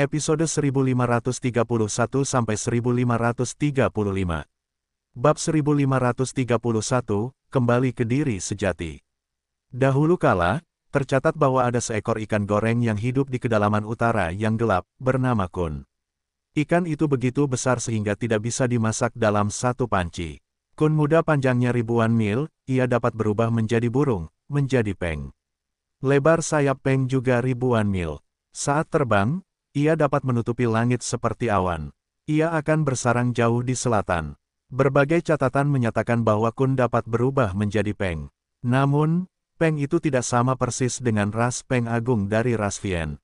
episode 1531-1535. sampai Bab 1531, kembali ke diri sejati. Dahulu kala, tercatat bahwa ada seekor ikan goreng yang hidup di kedalaman utara yang gelap, bernama kun. Ikan itu begitu besar sehingga tidak bisa dimasak dalam satu panci. Kun muda panjangnya ribuan mil, ia dapat berubah menjadi burung, menjadi peng. Lebar sayap peng juga ribuan mil. Saat terbang, ia dapat menutupi langit seperti awan. Ia akan bersarang jauh di selatan. Berbagai catatan menyatakan bahwa Kun dapat berubah menjadi Peng. Namun, Peng itu tidak sama persis dengan ras Peng Agung dari ras Vien.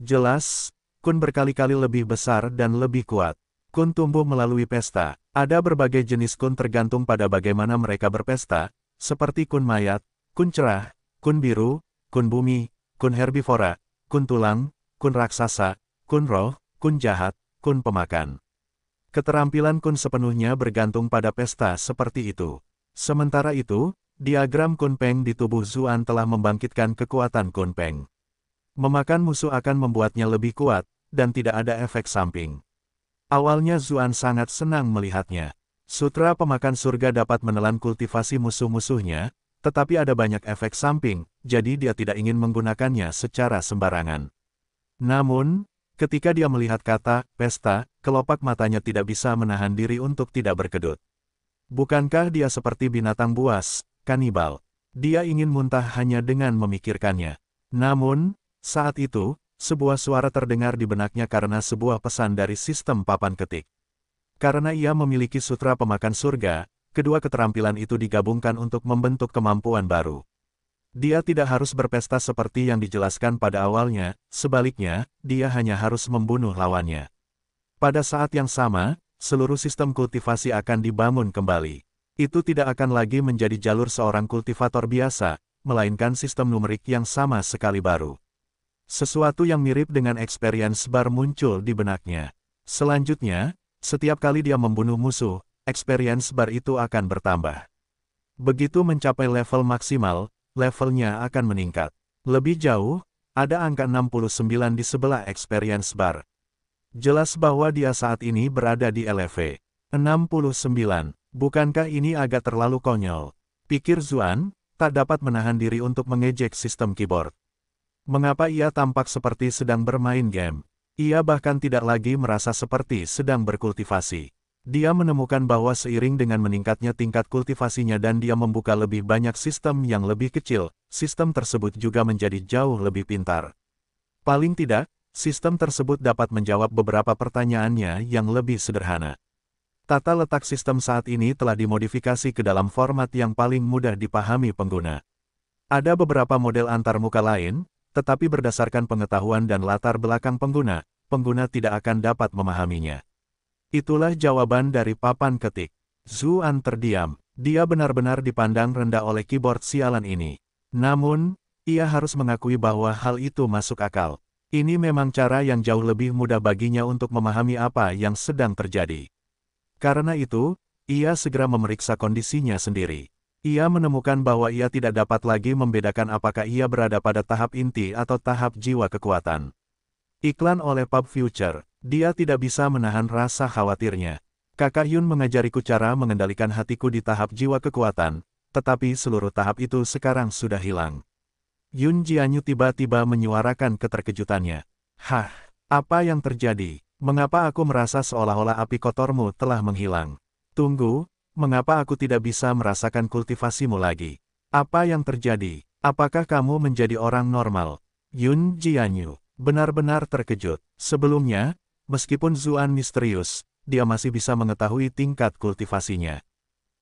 Jelas, Kun berkali-kali lebih besar dan lebih kuat. Kun tumbuh melalui pesta. Ada berbagai jenis kun tergantung pada bagaimana mereka berpesta, seperti kun mayat, kun cerah, kun biru, kun bumi, kun herbivora, kun tulang, kun raksasa, kun roh, kun jahat, kun pemakan. Keterampilan kun sepenuhnya bergantung pada pesta seperti itu. Sementara itu, diagram kun peng di tubuh Zuan telah membangkitkan kekuatan kun peng. Memakan musuh akan membuatnya lebih kuat, dan tidak ada efek samping. Awalnya Zuan sangat senang melihatnya. Sutra pemakan surga dapat menelan kultivasi musuh-musuhnya, tetapi ada banyak efek samping, jadi dia tidak ingin menggunakannya secara sembarangan. Namun, ketika dia melihat kata, pesta, kelopak matanya tidak bisa menahan diri untuk tidak berkedut. Bukankah dia seperti binatang buas, kanibal? Dia ingin muntah hanya dengan memikirkannya. Namun, saat itu, sebuah suara terdengar di benaknya karena sebuah pesan dari sistem papan ketik. Karena ia memiliki sutra pemakan surga, kedua keterampilan itu digabungkan untuk membentuk kemampuan baru. Dia tidak harus berpesta seperti yang dijelaskan pada awalnya, sebaliknya, dia hanya harus membunuh lawannya. Pada saat yang sama, seluruh sistem kultivasi akan dibangun kembali. Itu tidak akan lagi menjadi jalur seorang kultivator biasa, melainkan sistem numerik yang sama sekali baru. Sesuatu yang mirip dengan experience bar muncul di benaknya. Selanjutnya, setiap kali dia membunuh musuh, experience bar itu akan bertambah. Begitu mencapai level maksimal, levelnya akan meningkat. Lebih jauh, ada angka 69 di sebelah experience bar. Jelas bahwa dia saat ini berada di LV. 69. Bukankah ini agak terlalu konyol? Pikir Zuan, tak dapat menahan diri untuk mengejek sistem keyboard. Mengapa ia tampak seperti sedang bermain game? Ia bahkan tidak lagi merasa seperti sedang berkultivasi. Dia menemukan bahwa seiring dengan meningkatnya tingkat kultivasinya dan dia membuka lebih banyak sistem yang lebih kecil, sistem tersebut juga menjadi jauh lebih pintar. Paling tidak, sistem tersebut dapat menjawab beberapa pertanyaannya yang lebih sederhana. Tata letak sistem saat ini telah dimodifikasi ke dalam format yang paling mudah dipahami pengguna. Ada beberapa model antarmuka lain, tetapi berdasarkan pengetahuan dan latar belakang pengguna, pengguna tidak akan dapat memahaminya. Itulah jawaban dari papan ketik. Zuan terdiam, dia benar-benar dipandang rendah oleh keyboard sialan ini. Namun, ia harus mengakui bahwa hal itu masuk akal. Ini memang cara yang jauh lebih mudah baginya untuk memahami apa yang sedang terjadi. Karena itu, ia segera memeriksa kondisinya sendiri. Ia menemukan bahwa ia tidak dapat lagi membedakan apakah ia berada pada tahap inti atau tahap jiwa kekuatan. Iklan oleh Pub Future, dia tidak bisa menahan rasa khawatirnya. Kakak Yun mengajariku cara mengendalikan hatiku di tahap jiwa kekuatan, tetapi seluruh tahap itu sekarang sudah hilang. Yun Jianyu tiba-tiba menyuarakan keterkejutannya. Hah, apa yang terjadi? Mengapa aku merasa seolah-olah api kotormu telah menghilang? Tunggu, mengapa aku tidak bisa merasakan kultivasimu lagi? Apa yang terjadi? Apakah kamu menjadi orang normal? Yun Jianyu benar-benar terkejut. Sebelumnya, Meskipun Zuan misterius, dia masih bisa mengetahui tingkat kultivasinya.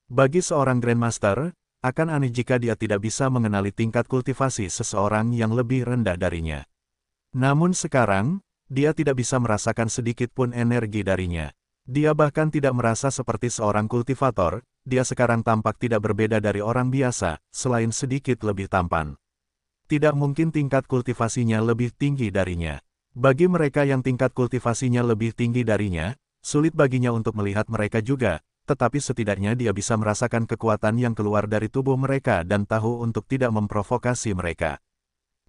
Bagi seorang Grandmaster, akan aneh jika dia tidak bisa mengenali tingkat kultivasi seseorang yang lebih rendah darinya. Namun sekarang, dia tidak bisa merasakan sedikit pun energi darinya. Dia bahkan tidak merasa seperti seorang kultivator, dia sekarang tampak tidak berbeda dari orang biasa, selain sedikit lebih tampan. Tidak mungkin tingkat kultivasinya lebih tinggi darinya. Bagi mereka yang tingkat kultivasinya lebih tinggi darinya, sulit baginya untuk melihat mereka juga, tetapi setidaknya dia bisa merasakan kekuatan yang keluar dari tubuh mereka dan tahu untuk tidak memprovokasi mereka.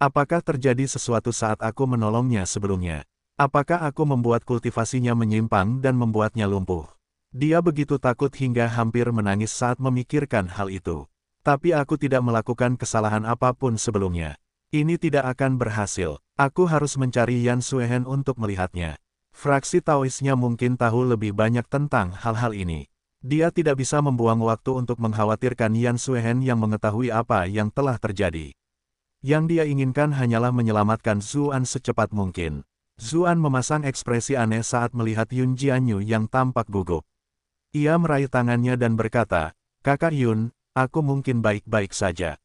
Apakah terjadi sesuatu saat aku menolongnya sebelumnya? Apakah aku membuat kultivasinya menyimpang dan membuatnya lumpuh? Dia begitu takut hingga hampir menangis saat memikirkan hal itu. Tapi aku tidak melakukan kesalahan apapun sebelumnya. Ini tidak akan berhasil. Aku harus mencari Yan Suehen untuk melihatnya. Fraksi Taoisnya mungkin tahu lebih banyak tentang hal-hal ini. Dia tidak bisa membuang waktu untuk mengkhawatirkan Yan Suehen yang mengetahui apa yang telah terjadi. Yang dia inginkan hanyalah menyelamatkan Zuan secepat mungkin. Zuan memasang ekspresi aneh saat melihat Yun Jianyu yang tampak gugup. Ia meraih tangannya dan berkata, Kakak Yun, aku mungkin baik-baik saja.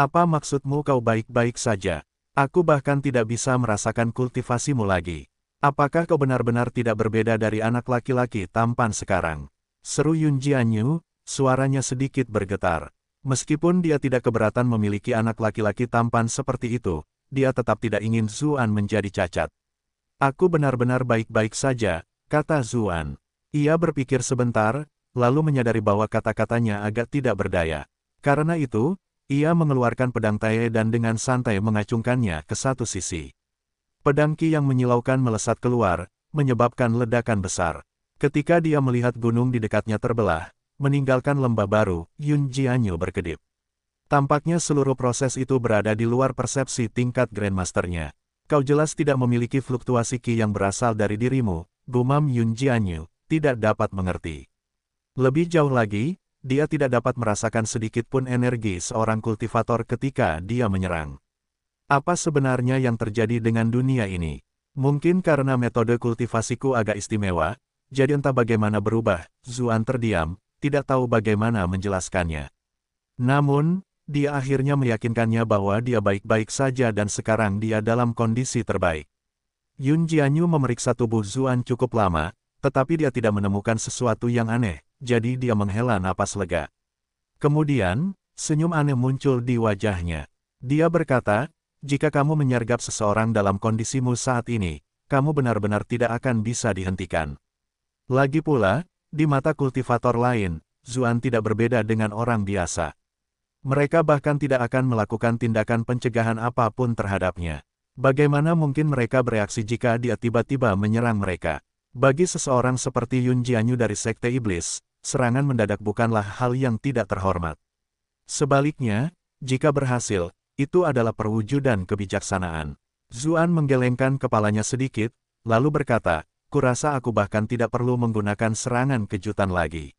Apa maksudmu kau baik-baik saja? Aku bahkan tidak bisa merasakan kultivasimu lagi. Apakah kau benar-benar tidak berbeda dari anak laki-laki tampan sekarang? Seru Yun Jianyu, suaranya sedikit bergetar. Meskipun dia tidak keberatan memiliki anak laki-laki tampan seperti itu, dia tetap tidak ingin Zuan menjadi cacat. Aku benar-benar baik-baik saja, kata Zuan. Ia berpikir sebentar, lalu menyadari bahwa kata-katanya agak tidak berdaya. Karena itu, ia mengeluarkan pedang Tae dan dengan santai mengacungkannya ke satu sisi. Pedang Ki yang menyilaukan melesat keluar, menyebabkan ledakan besar. Ketika dia melihat gunung di dekatnya terbelah, meninggalkan lembah baru, Yun Jianyu berkedip. Tampaknya seluruh proses itu berada di luar persepsi tingkat Grandmasternya. Kau jelas tidak memiliki fluktuasi Ki yang berasal dari dirimu, gumam Yun Jianyu, tidak dapat mengerti. Lebih jauh lagi, dia tidak dapat merasakan sedikit pun energi seorang kultivator ketika dia menyerang. Apa sebenarnya yang terjadi dengan dunia ini? Mungkin karena metode kultivasiku agak istimewa, jadi entah bagaimana berubah, Zuan terdiam, tidak tahu bagaimana menjelaskannya. Namun, dia akhirnya meyakinkannya bahwa dia baik-baik saja dan sekarang dia dalam kondisi terbaik. Yun Jianyu memeriksa tubuh Zuan cukup lama, tetapi dia tidak menemukan sesuatu yang aneh, jadi dia menghela napas lega. Kemudian, senyum aneh muncul di wajahnya. Dia berkata, jika kamu menyergap seseorang dalam kondisimu saat ini, kamu benar-benar tidak akan bisa dihentikan. Lagi pula, di mata kultivator lain, Zuan tidak berbeda dengan orang biasa. Mereka bahkan tidak akan melakukan tindakan pencegahan apapun terhadapnya. Bagaimana mungkin mereka bereaksi jika dia tiba-tiba menyerang mereka? Bagi seseorang seperti Yun Jianyu dari Sekte Iblis, serangan mendadak bukanlah hal yang tidak terhormat. Sebaliknya, jika berhasil, itu adalah perwujudan kebijaksanaan. Zuan menggelengkan kepalanya sedikit, lalu berkata, kurasa aku bahkan tidak perlu menggunakan serangan kejutan lagi.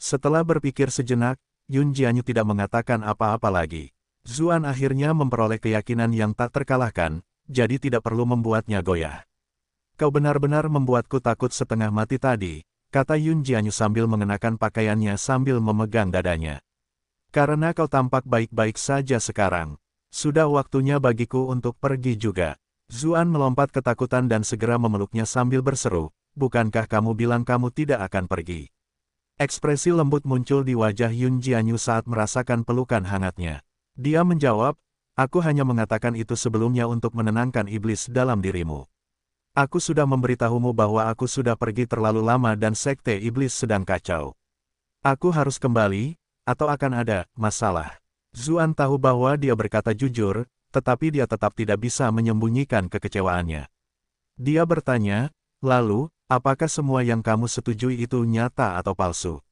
Setelah berpikir sejenak, Yun Jianyu tidak mengatakan apa-apa lagi. Zuan akhirnya memperoleh keyakinan yang tak terkalahkan, jadi tidak perlu membuatnya goyah. Kau benar-benar membuatku takut setengah mati tadi, kata Yun Jianyu sambil mengenakan pakaiannya sambil memegang dadanya. Karena kau tampak baik-baik saja sekarang. Sudah waktunya bagiku untuk pergi juga. Zuan melompat ketakutan dan segera memeluknya sambil berseru, bukankah kamu bilang kamu tidak akan pergi? Ekspresi lembut muncul di wajah Yun Jianyu saat merasakan pelukan hangatnya. Dia menjawab, aku hanya mengatakan itu sebelumnya untuk menenangkan iblis dalam dirimu. Aku sudah memberitahumu bahwa aku sudah pergi terlalu lama dan sekte iblis sedang kacau. Aku harus kembali, atau akan ada masalah. Zuan tahu bahwa dia berkata jujur, tetapi dia tetap tidak bisa menyembunyikan kekecewaannya. Dia bertanya, lalu, apakah semua yang kamu setujui itu nyata atau palsu?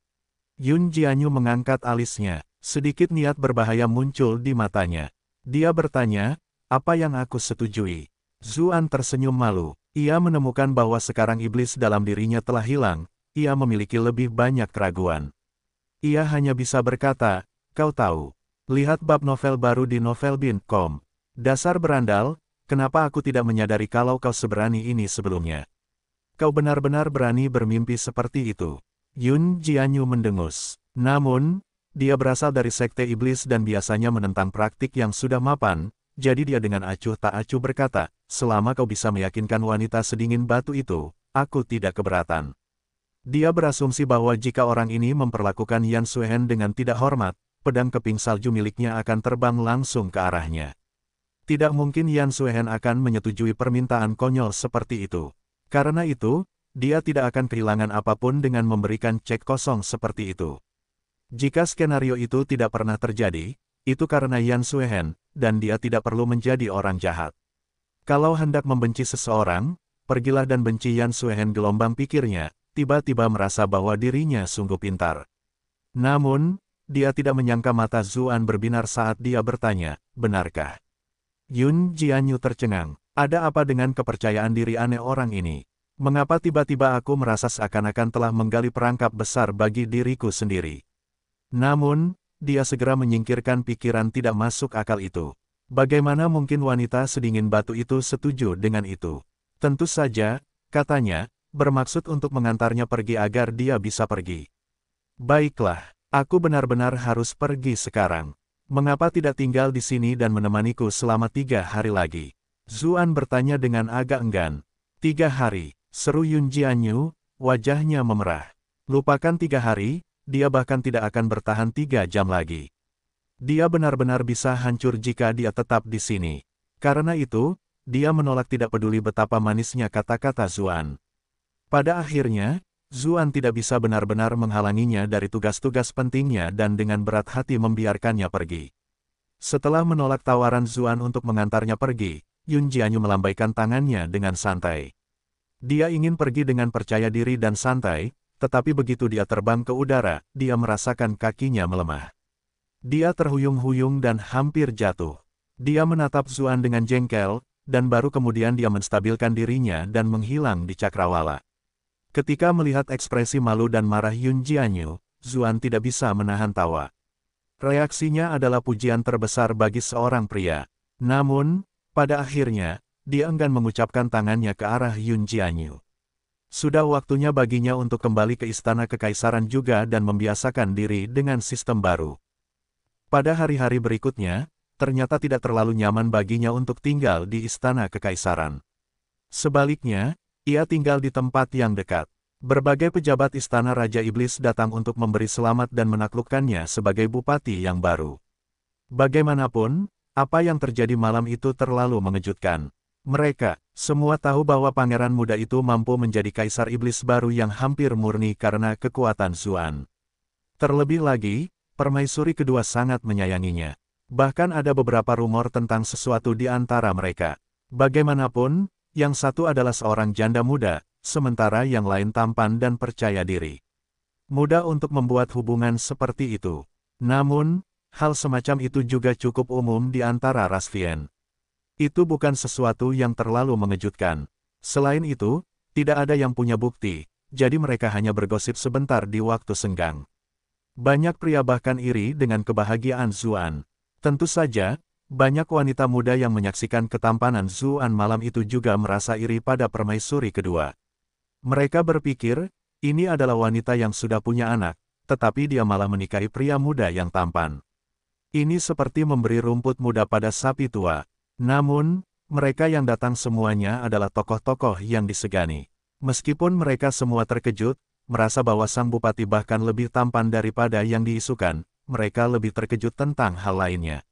Yun Jianyu mengangkat alisnya, sedikit niat berbahaya muncul di matanya. Dia bertanya, apa yang aku setujui? Zuan tersenyum malu. Ia menemukan bahwa sekarang iblis dalam dirinya telah hilang, ia memiliki lebih banyak keraguan. Ia hanya bisa berkata, kau tahu. Lihat bab novel baru di novelbin.com. Dasar berandal, kenapa aku tidak menyadari kalau kau seberani ini sebelumnya? Kau benar-benar berani bermimpi seperti itu. Yun Jianyu mendengus. Namun, dia berasal dari sekte iblis dan biasanya menentang praktik yang sudah mapan, jadi dia dengan acuh tak acuh berkata, selama kau bisa meyakinkan wanita sedingin batu itu, aku tidak keberatan. Dia berasumsi bahwa jika orang ini memperlakukan Yan Suhen dengan tidak hormat, pedang keping salju miliknya akan terbang langsung ke arahnya. Tidak mungkin Yan Suhen akan menyetujui permintaan konyol seperti itu. Karena itu, dia tidak akan kehilangan apapun dengan memberikan cek kosong seperti itu. Jika skenario itu tidak pernah terjadi, itu karena Yan Suhen, dan dia tidak perlu menjadi orang jahat. Kalau hendak membenci seseorang, pergilah dan benci Yan Suehen gelombang pikirnya, tiba-tiba merasa bahwa dirinya sungguh pintar. Namun, dia tidak menyangka mata Zuan berbinar saat dia bertanya, benarkah? Yun Jianyu tercengang, ada apa dengan kepercayaan diri aneh orang ini? Mengapa tiba-tiba aku merasa seakan-akan telah menggali perangkap besar bagi diriku sendiri? Namun, dia segera menyingkirkan pikiran tidak masuk akal itu. Bagaimana mungkin wanita sedingin batu itu setuju dengan itu? Tentu saja, katanya, bermaksud untuk mengantarnya pergi agar dia bisa pergi. Baiklah, aku benar-benar harus pergi sekarang. Mengapa tidak tinggal di sini dan menemaniku selama tiga hari lagi? Zuan bertanya dengan agak enggan. Tiga hari, seru Yun Jianyu, wajahnya memerah. Lupakan tiga hari, dia bahkan tidak akan bertahan tiga jam lagi. Dia benar-benar bisa hancur jika dia tetap di sini. Karena itu, dia menolak tidak peduli betapa manisnya kata-kata Zuan. Pada akhirnya, Zuan tidak bisa benar-benar menghalanginya dari tugas-tugas pentingnya dan dengan berat hati membiarkannya pergi. Setelah menolak tawaran Zuan untuk mengantarnya pergi, Yun Jianyu melambaikan tangannya dengan santai. Dia ingin pergi dengan percaya diri dan santai, tetapi begitu dia terbang ke udara, dia merasakan kakinya melemah. Dia terhuyung-huyung dan hampir jatuh. Dia menatap Zuan dengan jengkel, dan baru kemudian dia menstabilkan dirinya dan menghilang di cakrawala. Ketika melihat ekspresi malu dan marah Yun Jianyu, Zuan tidak bisa menahan tawa. Reaksinya adalah pujian terbesar bagi seorang pria. Namun, pada akhirnya, dia enggan mengucapkan tangannya ke arah Yun Jianyu. Sudah waktunya baginya untuk kembali ke istana kekaisaran juga dan membiasakan diri dengan sistem baru. Pada hari-hari berikutnya, ternyata tidak terlalu nyaman baginya untuk tinggal di istana kekaisaran. Sebaliknya, ia tinggal di tempat yang dekat. Berbagai pejabat istana Raja Iblis datang untuk memberi selamat dan menaklukkannya sebagai bupati yang baru. Bagaimanapun, apa yang terjadi malam itu terlalu mengejutkan. Mereka semua tahu bahwa pangeran muda itu mampu menjadi kaisar iblis baru yang hampir murni karena kekuatan Zuan. Terlebih lagi, Permaisuri kedua sangat menyayanginya. Bahkan ada beberapa rumor tentang sesuatu di antara mereka. Bagaimanapun, yang satu adalah seorang janda muda, sementara yang lain tampan dan percaya diri. Mudah untuk membuat hubungan seperti itu. Namun, hal semacam itu juga cukup umum di antara Rasvien. Itu bukan sesuatu yang terlalu mengejutkan. Selain itu, tidak ada yang punya bukti, jadi mereka hanya bergosip sebentar di waktu senggang. Banyak pria bahkan iri dengan kebahagiaan Zuan. Tentu saja, banyak wanita muda yang menyaksikan ketampanan Zuan malam itu juga merasa iri pada permaisuri kedua. Mereka berpikir, ini adalah wanita yang sudah punya anak, tetapi dia malah menikahi pria muda yang tampan. Ini seperti memberi rumput muda pada sapi tua. Namun, mereka yang datang semuanya adalah tokoh-tokoh yang disegani. Meskipun mereka semua terkejut, merasa bahwa sang bupati bahkan lebih tampan daripada yang diisukan, mereka lebih terkejut tentang hal lainnya.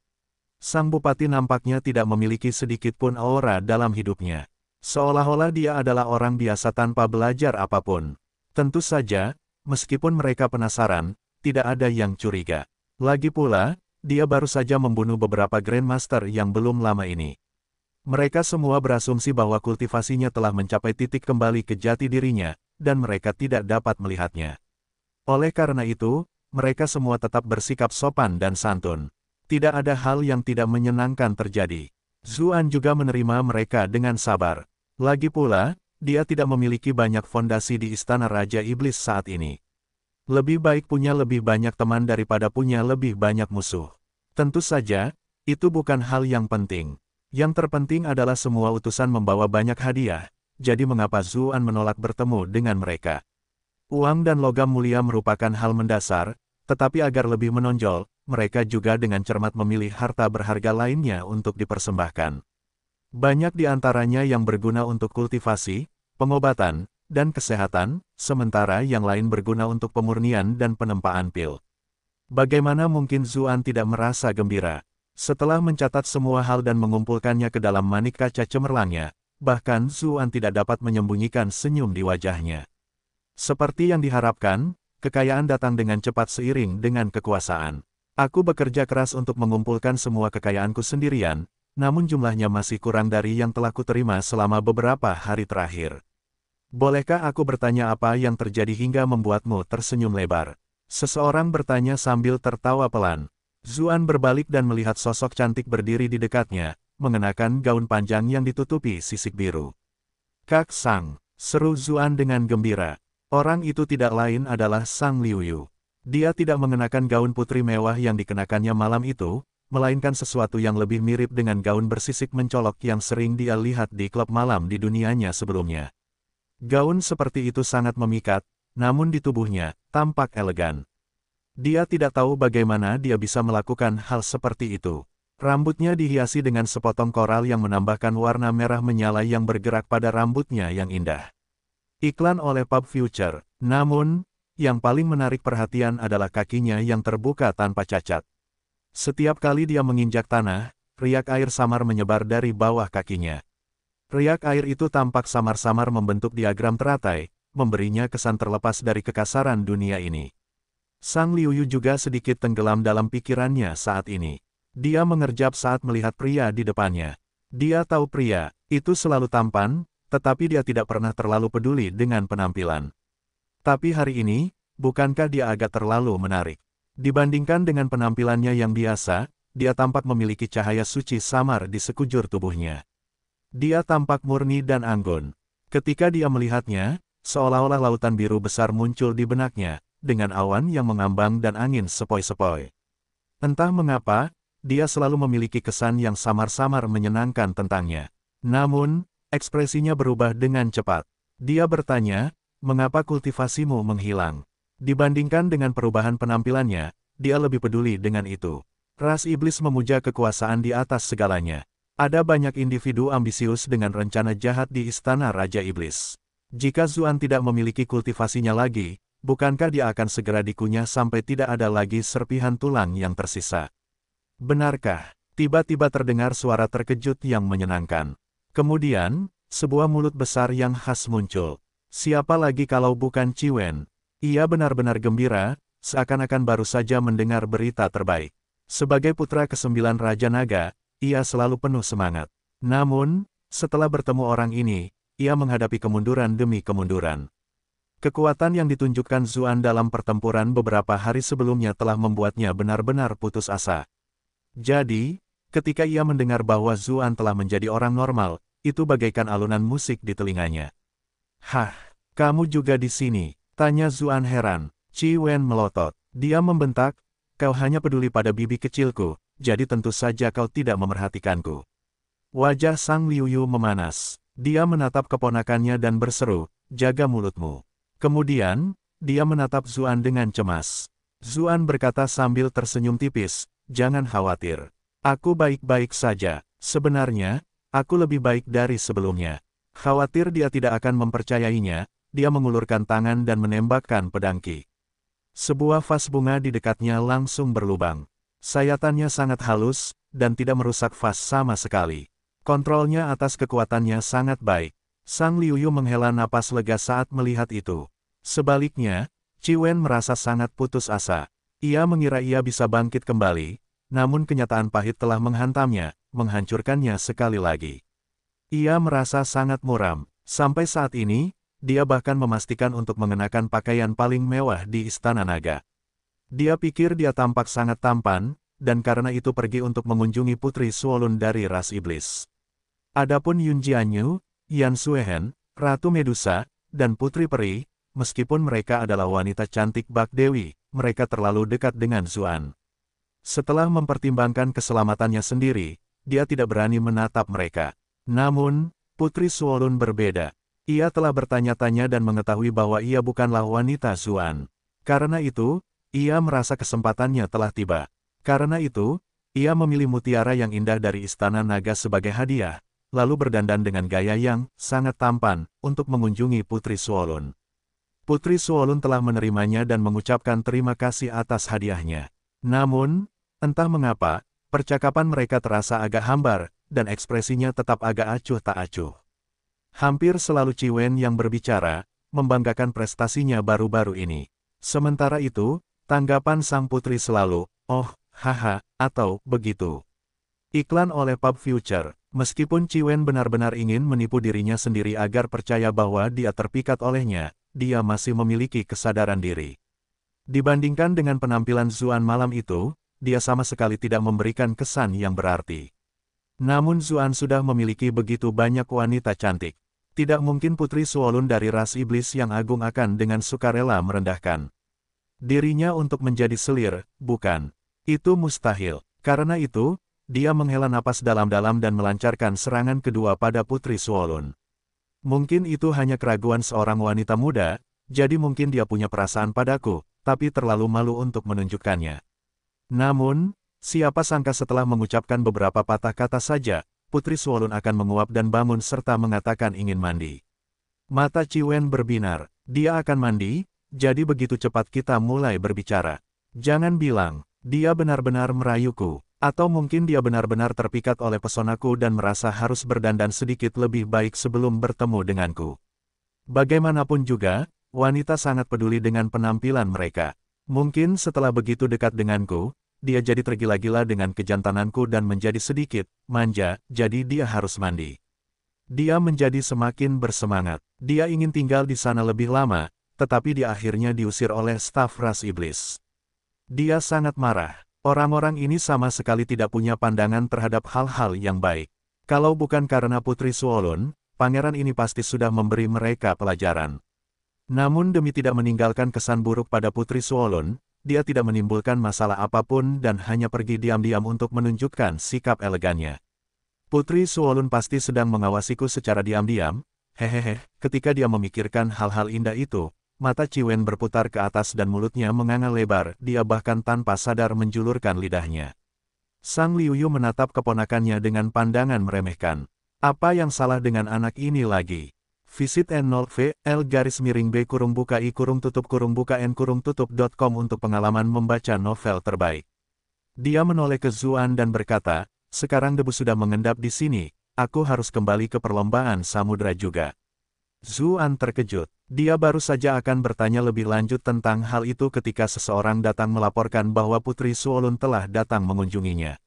Sang bupati nampaknya tidak memiliki sedikit pun aura dalam hidupnya. Seolah-olah dia adalah orang biasa tanpa belajar apapun. Tentu saja, meskipun mereka penasaran, tidak ada yang curiga. Lagi pula, dia baru saja membunuh beberapa Grandmaster yang belum lama ini. Mereka semua berasumsi bahwa kultivasinya telah mencapai titik kembali ke jati dirinya, dan mereka tidak dapat melihatnya. Oleh karena itu, mereka semua tetap bersikap sopan dan santun. Tidak ada hal yang tidak menyenangkan terjadi. Zuan juga menerima mereka dengan sabar. Lagi pula, dia tidak memiliki banyak fondasi di istana Raja Iblis saat ini. Lebih baik punya lebih banyak teman daripada punya lebih banyak musuh. Tentu saja, itu bukan hal yang penting. Yang terpenting adalah semua utusan membawa banyak hadiah, jadi mengapa Zuan menolak bertemu dengan mereka? Uang dan logam mulia merupakan hal mendasar, tetapi agar lebih menonjol, mereka juga dengan cermat memilih harta berharga lainnya untuk dipersembahkan. Banyak di antaranya yang berguna untuk kultivasi, pengobatan, dan kesehatan, sementara yang lain berguna untuk pemurnian dan penempaan pil. Bagaimana mungkin Zuan tidak merasa gembira? Setelah mencatat semua hal dan mengumpulkannya ke dalam manik kaca cemerlangnya, Bahkan Zuan tidak dapat menyembunyikan senyum di wajahnya. Seperti yang diharapkan, kekayaan datang dengan cepat seiring dengan kekuasaan. Aku bekerja keras untuk mengumpulkan semua kekayaanku sendirian, namun jumlahnya masih kurang dari yang telah kuterima selama beberapa hari terakhir. Bolehkah aku bertanya apa yang terjadi hingga membuatmu tersenyum lebar? Seseorang bertanya sambil tertawa pelan. Zuan berbalik dan melihat sosok cantik berdiri di dekatnya, mengenakan gaun panjang yang ditutupi sisik biru. Kak Sang, seru Zuan dengan gembira. Orang itu tidak lain adalah Sang Liuyu. Dia tidak mengenakan gaun putri mewah yang dikenakannya malam itu, melainkan sesuatu yang lebih mirip dengan gaun bersisik mencolok yang sering dia lihat di klub malam di dunianya sebelumnya. Gaun seperti itu sangat memikat, namun di tubuhnya, tampak elegan. Dia tidak tahu bagaimana dia bisa melakukan hal seperti itu. Rambutnya dihiasi dengan sepotong koral yang menambahkan warna merah menyala yang bergerak pada rambutnya yang indah. Iklan oleh Pub Future, namun, yang paling menarik perhatian adalah kakinya yang terbuka tanpa cacat. Setiap kali dia menginjak tanah, riak air samar menyebar dari bawah kakinya. Riak air itu tampak samar-samar membentuk diagram teratai, memberinya kesan terlepas dari kekasaran dunia ini. Sang Liuyu juga sedikit tenggelam dalam pikirannya saat ini. Dia mengerjap saat melihat pria di depannya. Dia tahu pria, itu selalu tampan, tetapi dia tidak pernah terlalu peduli dengan penampilan. Tapi hari ini, bukankah dia agak terlalu menarik? Dibandingkan dengan penampilannya yang biasa, dia tampak memiliki cahaya suci samar di sekujur tubuhnya. Dia tampak murni dan anggun. Ketika dia melihatnya, seolah-olah lautan biru besar muncul di benaknya, dengan awan yang mengambang dan angin sepoi-sepoi. Entah mengapa, dia selalu memiliki kesan yang samar-samar menyenangkan tentangnya. Namun, ekspresinya berubah dengan cepat. Dia bertanya, mengapa kultivasimu menghilang? Dibandingkan dengan perubahan penampilannya, dia lebih peduli dengan itu. Ras iblis memuja kekuasaan di atas segalanya. Ada banyak individu ambisius dengan rencana jahat di istana Raja Iblis. Jika Zuan tidak memiliki kultivasinya lagi, bukankah dia akan segera dikunyah sampai tidak ada lagi serpihan tulang yang tersisa? Benarkah? Tiba-tiba terdengar suara terkejut yang menyenangkan. Kemudian, sebuah mulut besar yang khas muncul. Siapa lagi kalau bukan Ciwen? Ia benar-benar gembira, seakan-akan baru saja mendengar berita terbaik. Sebagai putra kesembilan Raja Naga, ia selalu penuh semangat. Namun, setelah bertemu orang ini, ia menghadapi kemunduran demi kemunduran. Kekuatan yang ditunjukkan Zuan dalam pertempuran beberapa hari sebelumnya telah membuatnya benar-benar putus asa. Jadi, ketika ia mendengar bahwa Zuan telah menjadi orang normal, itu bagaikan alunan musik di telinganya. Hah, kamu juga di sini, tanya Zuan heran. Chi Wen melotot. Dia membentak, kau hanya peduli pada bibi kecilku, jadi tentu saja kau tidak memerhatikanku. Wajah Sang Liuyu memanas. Dia menatap keponakannya dan berseru, jaga mulutmu. Kemudian, dia menatap Zuan dengan cemas. Zuan berkata sambil tersenyum tipis, jangan khawatir. Aku baik-baik saja. Sebenarnya, aku lebih baik dari sebelumnya. Khawatir dia tidak akan mempercayainya, dia mengulurkan tangan dan menembakkan pedangki. Sebuah vas bunga di dekatnya langsung berlubang. Sayatannya sangat halus, dan tidak merusak vas sama sekali. Kontrolnya atas kekuatannya sangat baik. Sang Liuyu menghela napas lega saat melihat itu. Sebaliknya, Ciwen merasa sangat putus asa. Ia mengira ia bisa bangkit kembali, namun kenyataan pahit telah menghantamnya, menghancurkannya sekali lagi. Ia merasa sangat muram. Sampai saat ini, dia bahkan memastikan untuk mengenakan pakaian paling mewah di Istana Naga. Dia pikir dia tampak sangat tampan, dan karena itu pergi untuk mengunjungi putri Suolun dari ras iblis. Adapun Yun Jianyu, Yan Suehen, Ratu Medusa, dan Putri Peri, meskipun mereka adalah wanita cantik Bak Dewi, mereka terlalu dekat dengan Zuan. Setelah mempertimbangkan keselamatannya sendiri, dia tidak berani menatap mereka. Namun, Putri Suolun berbeda. Ia telah bertanya-tanya dan mengetahui bahwa ia bukanlah wanita Zuan. Karena itu, ia merasa kesempatannya telah tiba. Karena itu, ia memilih mutiara yang indah dari Istana Naga sebagai hadiah, lalu berdandan dengan gaya yang sangat tampan untuk mengunjungi Putri Suolun. Putri Suolun telah menerimanya dan mengucapkan terima kasih atas hadiahnya. Namun, entah mengapa, percakapan mereka terasa agak hambar, dan ekspresinya tetap agak acuh tak acuh. Hampir selalu Ciwen yang berbicara, membanggakan prestasinya baru-baru ini. Sementara itu, tanggapan sang putri selalu, oh, haha, atau begitu. Iklan oleh Pub Future, meskipun Ciwen benar-benar ingin menipu dirinya sendiri agar percaya bahwa dia terpikat olehnya, dia masih memiliki kesadaran diri. Dibandingkan dengan penampilan Zuan malam itu, dia sama sekali tidak memberikan kesan yang berarti. Namun Zuan sudah memiliki begitu banyak wanita cantik. Tidak mungkin Putri Suolun dari ras iblis yang agung akan dengan sukarela merendahkan dirinya untuk menjadi selir, bukan. Itu mustahil. Karena itu, dia menghela napas dalam-dalam dan melancarkan serangan kedua pada Putri Suolun. Mungkin itu hanya keraguan seorang wanita muda, jadi mungkin dia punya perasaan padaku, tapi terlalu malu untuk menunjukkannya. Namun, siapa sangka setelah mengucapkan beberapa patah kata saja, Putri Suolun akan menguap dan bangun serta mengatakan ingin mandi. Mata Ciwen berbinar, dia akan mandi, jadi begitu cepat kita mulai berbicara. Jangan bilang, dia benar-benar merayuku. Atau mungkin dia benar-benar terpikat oleh pesonaku dan merasa harus berdandan sedikit lebih baik sebelum bertemu denganku. Bagaimanapun juga, wanita sangat peduli dengan penampilan mereka. Mungkin setelah begitu dekat denganku, dia jadi tergila-gila dengan kejantananku dan menjadi sedikit manja, jadi dia harus mandi. Dia menjadi semakin bersemangat. Dia ingin tinggal di sana lebih lama, tetapi dia akhirnya diusir oleh staf ras iblis. Dia sangat marah. Orang-orang ini sama sekali tidak punya pandangan terhadap hal-hal yang baik. Kalau bukan karena Putri Suolun, pangeran ini pasti sudah memberi mereka pelajaran. Namun demi tidak meninggalkan kesan buruk pada Putri Suolun, dia tidak menimbulkan masalah apapun dan hanya pergi diam-diam untuk menunjukkan sikap elegannya. Putri Suolun pasti sedang mengawasiku secara diam-diam, hehehe, ketika dia memikirkan hal-hal indah itu, Mata Ciwen berputar ke atas dan mulutnya menganga lebar, dia bahkan tanpa sadar menjulurkan lidahnya. Sang Liuyu menatap keponakannya dengan pandangan meremehkan. Apa yang salah dengan anak ini lagi? Visit n0v, l garis miring b kurung buka i kurung tutup kurung buka n kurung tutup com untuk pengalaman membaca novel terbaik. Dia menoleh ke Zuan dan berkata, sekarang debu sudah mengendap di sini, aku harus kembali ke perlombaan samudera juga. Zuan terkejut. Dia baru saja akan bertanya lebih lanjut tentang hal itu ketika seseorang datang melaporkan bahwa Putri Suolun telah datang mengunjunginya.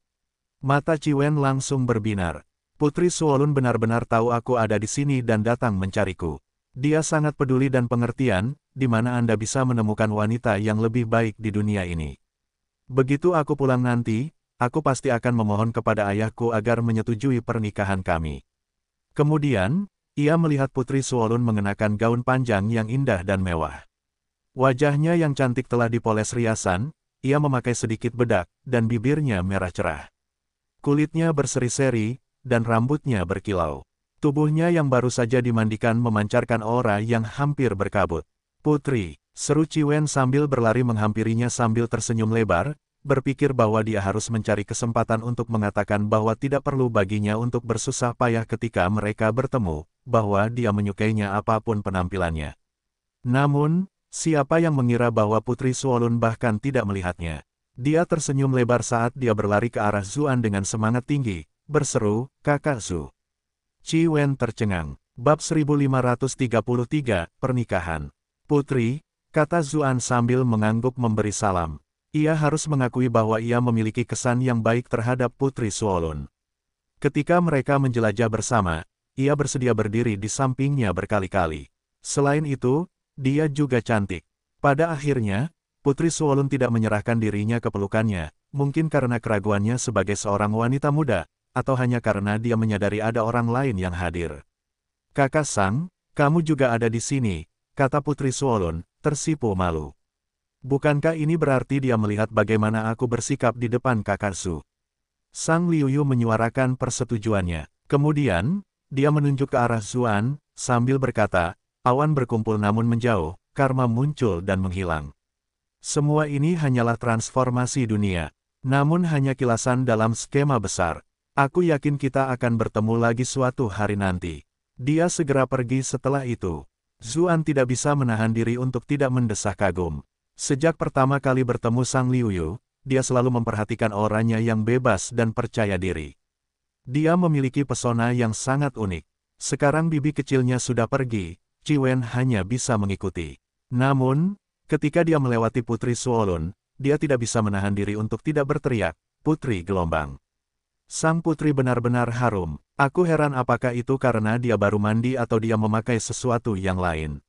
Mata Ciwen langsung berbinar. Putri Suolun benar-benar tahu aku ada di sini dan datang mencariku. Dia sangat peduli dan pengertian, di mana Anda bisa menemukan wanita yang lebih baik di dunia ini. Begitu aku pulang nanti, aku pasti akan memohon kepada ayahku agar menyetujui pernikahan kami. Kemudian, ia melihat Putri Suolun mengenakan gaun panjang yang indah dan mewah. Wajahnya yang cantik telah dipoles riasan, ia memakai sedikit bedak, dan bibirnya merah cerah. Kulitnya berseri-seri, dan rambutnya berkilau. Tubuhnya yang baru saja dimandikan memancarkan aura yang hampir berkabut. Putri, seru Ciwen sambil berlari menghampirinya sambil tersenyum lebar, berpikir bahwa dia harus mencari kesempatan untuk mengatakan bahwa tidak perlu baginya untuk bersusah payah ketika mereka bertemu, bahwa dia menyukainya apapun penampilannya. Namun, siapa yang mengira bahwa Putri Suolun bahkan tidak melihatnya? Dia tersenyum lebar saat dia berlari ke arah Zuan dengan semangat tinggi, berseru, kakak Zu. Chi Wen tercengang. Bab 1533, Pernikahan. Putri, kata Zuan sambil mengangguk memberi salam. Ia harus mengakui bahwa ia memiliki kesan yang baik terhadap Putri Suolun. Ketika mereka menjelajah bersama, ia bersedia berdiri di sampingnya berkali-kali. Selain itu, dia juga cantik. Pada akhirnya, Putri Suolun tidak menyerahkan dirinya ke pelukannya, mungkin karena keraguannya sebagai seorang wanita muda, atau hanya karena dia menyadari ada orang lain yang hadir. Kakak Sang, kamu juga ada di sini, kata Putri Suolun, tersipu malu. Bukankah ini berarti dia melihat bagaimana aku bersikap di depan kakak Su? Sang Liuyu menyuarakan persetujuannya. Kemudian, dia menunjuk ke arah Zuan, sambil berkata, awan berkumpul namun menjauh, karma muncul dan menghilang. Semua ini hanyalah transformasi dunia, namun hanya kilasan dalam skema besar. Aku yakin kita akan bertemu lagi suatu hari nanti. Dia segera pergi setelah itu. Zuan tidak bisa menahan diri untuk tidak mendesah kagum. Sejak pertama kali bertemu Sang Liuyu, dia selalu memperhatikan orangnya yang bebas dan percaya diri. Dia memiliki pesona yang sangat unik. Sekarang bibi kecilnya sudah pergi, Ciwen hanya bisa mengikuti. Namun, ketika dia melewati Putri Suolun, dia tidak bisa menahan diri untuk tidak berteriak, Putri Gelombang. Sang putri benar-benar harum. Aku heran apakah itu karena dia baru mandi atau dia memakai sesuatu yang lain.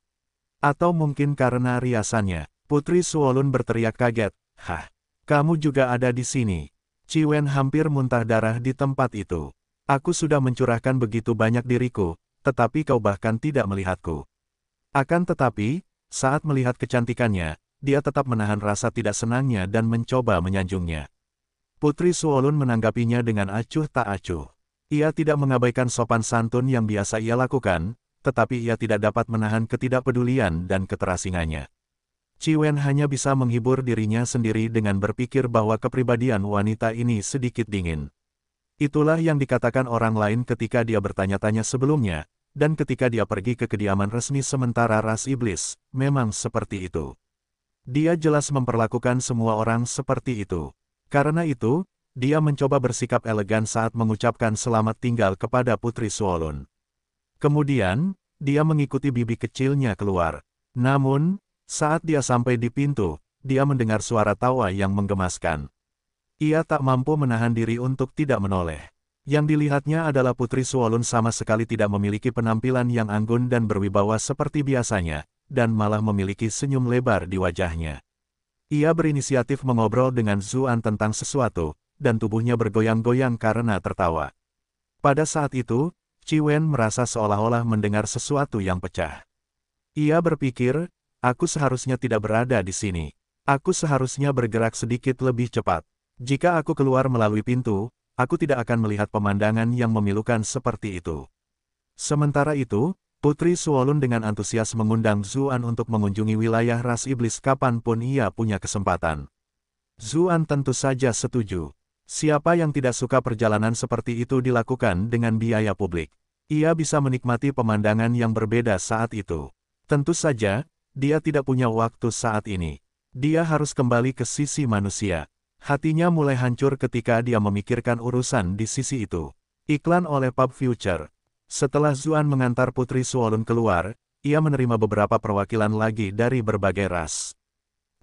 Atau mungkin karena riasannya. Putri Suolun berteriak kaget, Hah, kamu juga ada di sini. Ciwen hampir muntah darah di tempat itu. Aku sudah mencurahkan begitu banyak diriku, tetapi kau bahkan tidak melihatku. Akan tetapi, saat melihat kecantikannya, dia tetap menahan rasa tidak senangnya dan mencoba menyanjungnya. Putri Suolun menanggapinya dengan acuh tak acuh. Ia tidak mengabaikan sopan santun yang biasa ia lakukan, tetapi ia tidak dapat menahan ketidakpedulian dan keterasingannya. Wen hanya bisa menghibur dirinya sendiri dengan berpikir bahwa kepribadian wanita ini sedikit dingin. Itulah yang dikatakan orang lain ketika dia bertanya-tanya sebelumnya, dan ketika dia pergi ke kediaman resmi sementara ras iblis, memang seperti itu. Dia jelas memperlakukan semua orang seperti itu. Karena itu, dia mencoba bersikap elegan saat mengucapkan selamat tinggal kepada Putri Suolun. Kemudian, dia mengikuti bibi kecilnya keluar. Namun, saat dia sampai di pintu, dia mendengar suara tawa yang menggemaskan. Ia tak mampu menahan diri untuk tidak menoleh. Yang dilihatnya adalah Putri Suolun sama sekali tidak memiliki penampilan yang anggun dan berwibawa seperti biasanya, dan malah memiliki senyum lebar di wajahnya. Ia berinisiatif mengobrol dengan Zuan tentang sesuatu, dan tubuhnya bergoyang-goyang karena tertawa. Pada saat itu, Ciwen merasa seolah-olah mendengar sesuatu yang pecah. Ia berpikir, Aku seharusnya tidak berada di sini. Aku seharusnya bergerak sedikit lebih cepat. Jika aku keluar melalui pintu, aku tidak akan melihat pemandangan yang memilukan seperti itu. Sementara itu, Putri Suolun dengan antusias mengundang Zuan untuk mengunjungi wilayah ras iblis kapanpun ia punya kesempatan. Zuan tentu saja setuju. Siapa yang tidak suka perjalanan seperti itu dilakukan dengan biaya publik. Ia bisa menikmati pemandangan yang berbeda saat itu. Tentu saja, dia tidak punya waktu saat ini. Dia harus kembali ke sisi manusia. Hatinya mulai hancur ketika dia memikirkan urusan di sisi itu. Iklan oleh Pub Future. Setelah Zuan mengantar Putri Suolun keluar, ia menerima beberapa perwakilan lagi dari berbagai ras.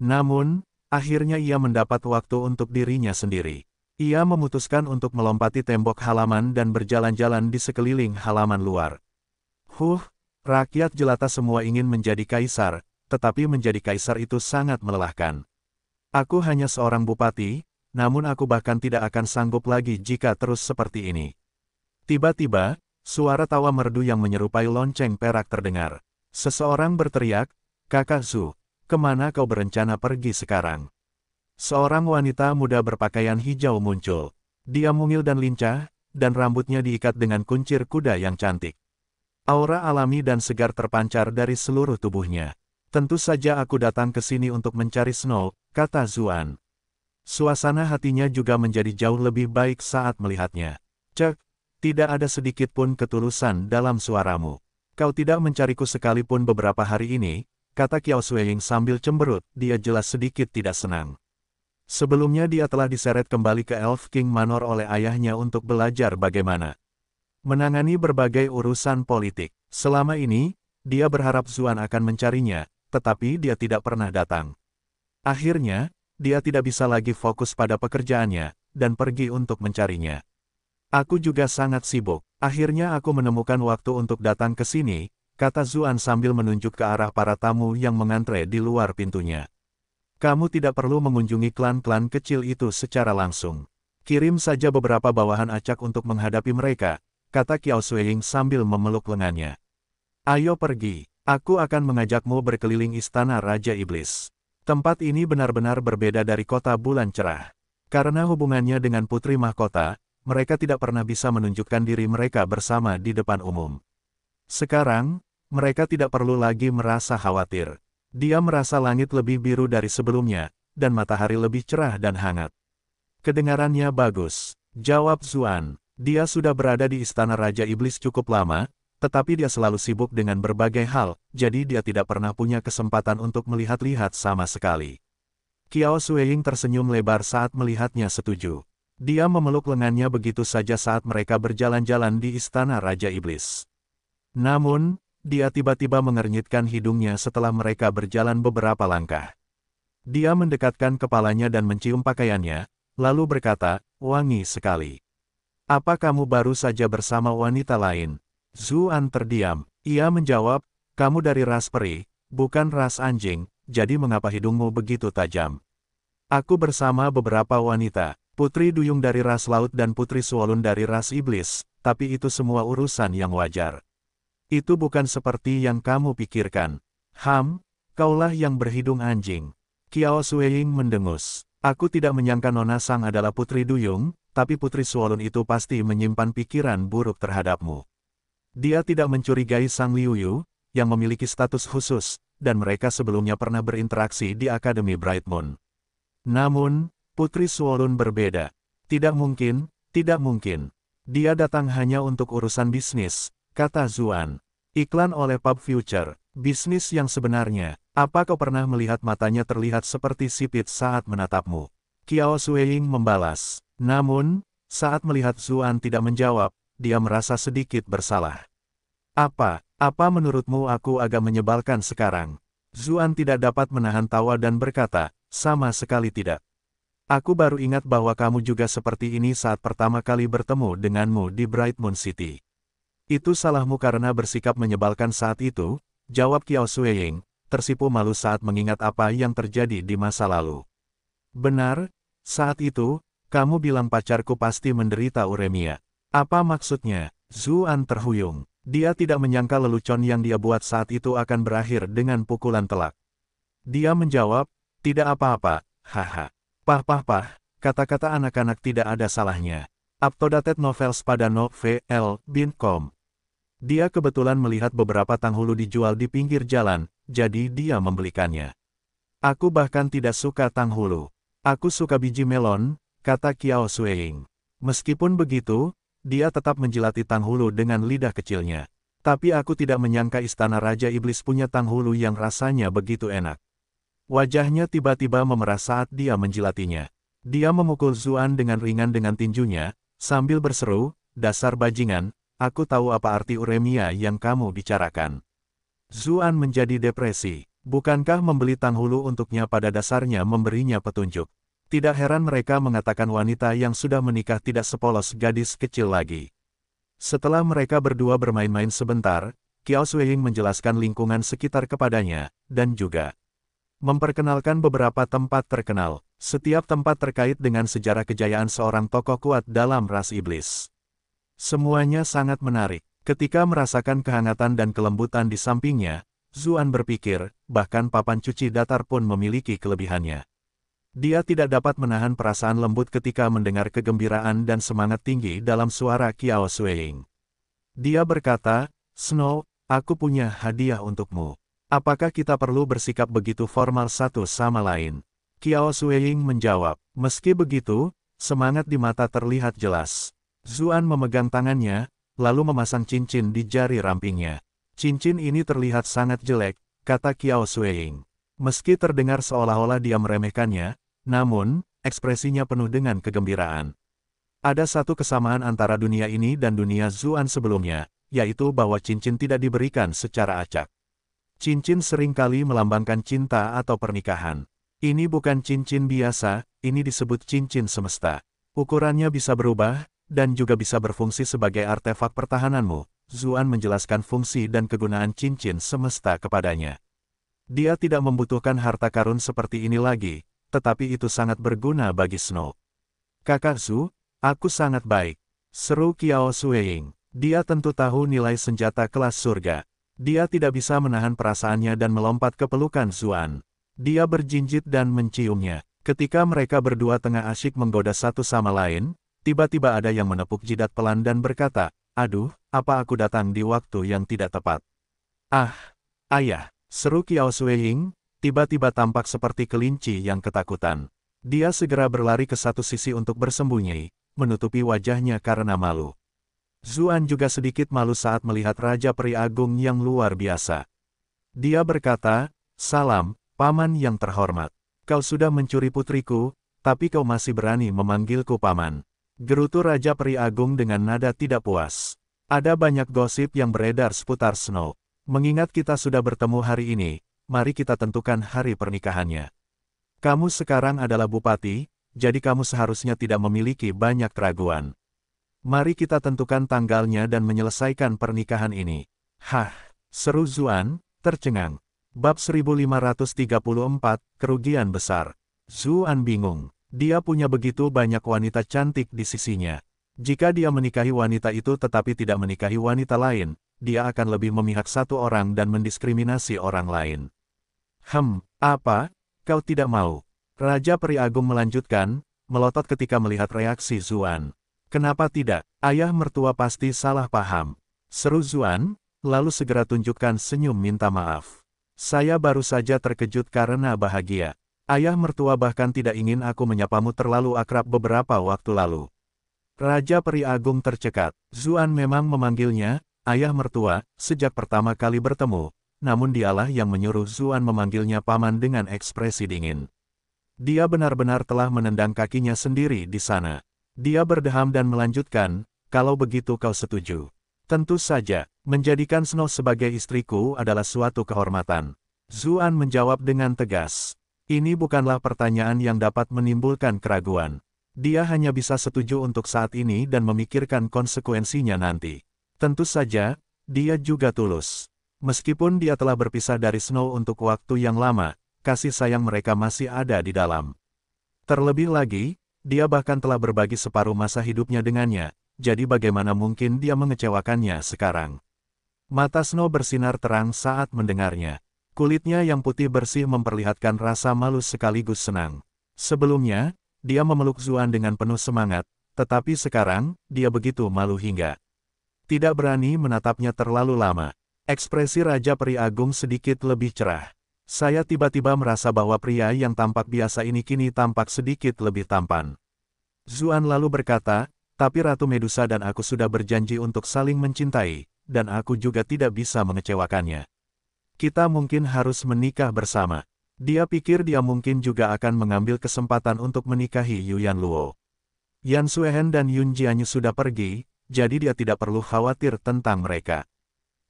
Namun, akhirnya ia mendapat waktu untuk dirinya sendiri. Ia memutuskan untuk melompati tembok halaman dan berjalan-jalan di sekeliling halaman luar. Huh, Rakyat jelata semua ingin menjadi kaisar, tetapi menjadi kaisar itu sangat melelahkan. Aku hanya seorang bupati, namun aku bahkan tidak akan sanggup lagi jika terus seperti ini. Tiba-tiba, suara tawa merdu yang menyerupai lonceng perak terdengar. Seseorang berteriak, Kakak Su, kemana kau berencana pergi sekarang? Seorang wanita muda berpakaian hijau muncul. Dia mungil dan lincah, dan rambutnya diikat dengan kuncir kuda yang cantik. Aura alami dan segar terpancar dari seluruh tubuhnya. Tentu saja aku datang ke sini untuk mencari Snow, kata Zuan. Suasana hatinya juga menjadi jauh lebih baik saat melihatnya. Cek, tidak ada sedikit pun ketulusan dalam suaramu. Kau tidak mencariku sekalipun beberapa hari ini, kata Kiao Sueying sambil cemberut, dia jelas sedikit tidak senang. Sebelumnya dia telah diseret kembali ke Elf King Manor oleh ayahnya untuk belajar bagaimana menangani berbagai urusan politik. Selama ini, dia berharap Zuan akan mencarinya, tetapi dia tidak pernah datang. Akhirnya, dia tidak bisa lagi fokus pada pekerjaannya, dan pergi untuk mencarinya. Aku juga sangat sibuk. Akhirnya aku menemukan waktu untuk datang ke sini, kata Zuan sambil menunjuk ke arah para tamu yang mengantre di luar pintunya. Kamu tidak perlu mengunjungi klan-klan kecil itu secara langsung. Kirim saja beberapa bawahan acak untuk menghadapi mereka, kata Kiao Suying sambil memeluk lengannya. Ayo pergi, aku akan mengajakmu berkeliling istana Raja Iblis. Tempat ini benar-benar berbeda dari kota bulan cerah. Karena hubungannya dengan Putri Mahkota, mereka tidak pernah bisa menunjukkan diri mereka bersama di depan umum. Sekarang, mereka tidak perlu lagi merasa khawatir. Dia merasa langit lebih biru dari sebelumnya, dan matahari lebih cerah dan hangat. Kedengarannya bagus, jawab Zuan. Dia sudah berada di istana Raja Iblis cukup lama, tetapi dia selalu sibuk dengan berbagai hal, jadi dia tidak pernah punya kesempatan untuk melihat-lihat sama sekali. Kiao Sueying tersenyum lebar saat melihatnya setuju. Dia memeluk lengannya begitu saja saat mereka berjalan-jalan di istana Raja Iblis. Namun, dia tiba-tiba mengernyitkan hidungnya setelah mereka berjalan beberapa langkah. Dia mendekatkan kepalanya dan mencium pakaiannya, lalu berkata, wangi sekali. Apa kamu baru saja bersama wanita lain? Zuan terdiam. Ia menjawab, kamu dari ras peri, bukan ras anjing, jadi mengapa hidungmu begitu tajam? Aku bersama beberapa wanita, putri duyung dari ras laut dan putri suolun dari ras iblis, tapi itu semua urusan yang wajar. Itu bukan seperti yang kamu pikirkan. Ham, kaulah yang berhidung anjing. Kiao Sueying mendengus. Aku tidak menyangka Nona Sang adalah putri duyung, tapi Putri Suolun itu pasti menyimpan pikiran buruk terhadapmu. Dia tidak mencurigai Sang Liuyu, yang memiliki status khusus, dan mereka sebelumnya pernah berinteraksi di Akademi Bright Moon. Namun, Putri Suolun berbeda. Tidak mungkin, tidak mungkin. Dia datang hanya untuk urusan bisnis, kata Zuan. Iklan oleh Pub Future, bisnis yang sebenarnya, apa kau pernah melihat matanya terlihat seperti sipit saat menatapmu? Kiao Suying membalas. Namun, saat melihat Zuan tidak menjawab, dia merasa sedikit bersalah. Apa, apa menurutmu aku agak menyebalkan sekarang? Zuan tidak dapat menahan tawa dan berkata, sama sekali tidak. Aku baru ingat bahwa kamu juga seperti ini saat pertama kali bertemu denganmu di Bright Moon City. Itu salahmu karena bersikap menyebalkan saat itu, jawab Kiao Sueying, tersipu malu saat mengingat apa yang terjadi di masa lalu. Benar, saat itu, kamu bilang pacarku pasti menderita uremia. Apa maksudnya? Zuan terhuyung. Dia tidak menyangka lelucon yang dia buat saat itu akan berakhir dengan pukulan telak. Dia menjawab, tidak apa-apa, haha. Pah-pah-pah, kata-kata anak-anak tidak ada salahnya. novel Novels pada novel Bin.com. Dia kebetulan melihat beberapa tanghulu dijual di pinggir jalan, jadi dia membelikannya. Aku bahkan tidak suka tanghulu. Aku suka biji melon, kata Kiao Sueying. Meskipun begitu, dia tetap menjilati Hulu dengan lidah kecilnya. Tapi aku tidak menyangka istana Raja Iblis punya Tang Hulu yang rasanya begitu enak. Wajahnya tiba-tiba memerah saat dia menjilatinya. Dia memukul Zuan dengan ringan dengan tinjunya, sambil berseru, dasar bajingan, aku tahu apa arti uremia yang kamu bicarakan. Zuan menjadi depresi. Bukankah membeli Tang Hulu untuknya pada dasarnya memberinya petunjuk? Tidak heran mereka mengatakan wanita yang sudah menikah tidak sepolos gadis kecil lagi. Setelah mereka berdua bermain-main sebentar, Kiao Suying menjelaskan lingkungan sekitar kepadanya, dan juga memperkenalkan beberapa tempat terkenal, setiap tempat terkait dengan sejarah kejayaan seorang tokoh kuat dalam ras iblis. Semuanya sangat menarik. Ketika merasakan kehangatan dan kelembutan di sampingnya, Zuan berpikir, bahkan papan cuci datar pun memiliki kelebihannya. Dia tidak dapat menahan perasaan lembut ketika mendengar kegembiraan dan semangat tinggi dalam suara Kiao Sueing. Dia berkata, Snow, aku punya hadiah untukmu. Apakah kita perlu bersikap begitu formal satu sama lain? Kiao Sueying menjawab, meski begitu, semangat di mata terlihat jelas. Zuan memegang tangannya, lalu memasang cincin di jari rampingnya. Cincin ini terlihat sangat jelek, kata Kiao Sueying. Meski terdengar seolah-olah dia meremehkannya, namun, ekspresinya penuh dengan kegembiraan. Ada satu kesamaan antara dunia ini dan dunia Zuan sebelumnya, yaitu bahwa cincin tidak diberikan secara acak. Cincin seringkali melambangkan cinta atau pernikahan. Ini bukan cincin biasa, ini disebut cincin semesta. Ukurannya bisa berubah, dan juga bisa berfungsi sebagai artefak pertahananmu. Zuan menjelaskan fungsi dan kegunaan cincin semesta kepadanya. Dia tidak membutuhkan harta karun seperti ini lagi, tetapi itu sangat berguna bagi Snow. Kakak Su, aku sangat baik. Seru Kiao Suying. Dia tentu tahu nilai senjata kelas surga. Dia tidak bisa menahan perasaannya dan melompat ke pelukan Zuan. Dia berjinjit dan menciumnya. Ketika mereka berdua tengah asyik menggoda satu sama lain, tiba-tiba ada yang menepuk jidat pelan dan berkata, Aduh, apa aku datang di waktu yang tidak tepat? Ah, ayah, Seru Kiao Ying, tiba-tiba tampak seperti kelinci yang ketakutan. Dia segera berlari ke satu sisi untuk bersembunyi, menutupi wajahnya karena malu. Zuan juga sedikit malu saat melihat Raja Peri Agung yang luar biasa. Dia berkata, Salam, Paman yang terhormat. Kau sudah mencuri putriku, tapi kau masih berani memanggilku Paman. Gerutu Raja Peri Agung dengan nada tidak puas. Ada banyak gosip yang beredar seputar Snow. Mengingat kita sudah bertemu hari ini, mari kita tentukan hari pernikahannya. Kamu sekarang adalah bupati, jadi kamu seharusnya tidak memiliki banyak keraguan. Mari kita tentukan tanggalnya dan menyelesaikan pernikahan ini. Hah, seru Zuan, tercengang. Bab 1534, Kerugian Besar. Zuan bingung. Dia punya begitu banyak wanita cantik di sisinya. Jika dia menikahi wanita itu tetapi tidak menikahi wanita lain, dia akan lebih memihak satu orang dan mendiskriminasi orang lain. Hem, apa? Kau tidak mau? Raja Peri Agung melanjutkan, melotot ketika melihat reaksi Zuan. Kenapa tidak? Ayah mertua pasti salah paham. Seru Zuan, lalu segera tunjukkan senyum minta maaf. Saya baru saja terkejut karena bahagia. Ayah mertua bahkan tidak ingin aku menyapamu terlalu akrab beberapa waktu lalu. Raja Peri Agung tercekat. Zuan memang memanggilnya, ayah mertua, sejak pertama kali bertemu, namun dialah yang menyuruh Zuan memanggilnya paman dengan ekspresi dingin. Dia benar-benar telah menendang kakinya sendiri di sana. Dia berdeham dan melanjutkan, kalau begitu kau setuju. Tentu saja, menjadikan Snow sebagai istriku adalah suatu kehormatan. Zuan menjawab dengan tegas. Ini bukanlah pertanyaan yang dapat menimbulkan keraguan. Dia hanya bisa setuju untuk saat ini dan memikirkan konsekuensinya nanti. Tentu saja, dia juga tulus. Meskipun dia telah berpisah dari Snow untuk waktu yang lama, kasih sayang mereka masih ada di dalam. Terlebih lagi, dia bahkan telah berbagi separuh masa hidupnya dengannya, jadi bagaimana mungkin dia mengecewakannya sekarang? Mata Snow bersinar terang saat mendengarnya. Kulitnya yang putih bersih memperlihatkan rasa malu sekaligus senang. Sebelumnya, dia memeluk Zuan dengan penuh semangat, tetapi sekarang, dia begitu malu hingga tidak berani menatapnya terlalu lama. Ekspresi Raja Peri Agung sedikit lebih cerah. Saya tiba-tiba merasa bahwa pria yang tampak biasa ini kini tampak sedikit lebih tampan. Zuan lalu berkata, tapi Ratu Medusa dan aku sudah berjanji untuk saling mencintai, dan aku juga tidak bisa mengecewakannya. Kita mungkin harus menikah bersama. Dia pikir dia mungkin juga akan mengambil kesempatan untuk menikahi Yuan Luo. Yan Suehen dan Yun Jianyu sudah pergi, jadi dia tidak perlu khawatir tentang mereka.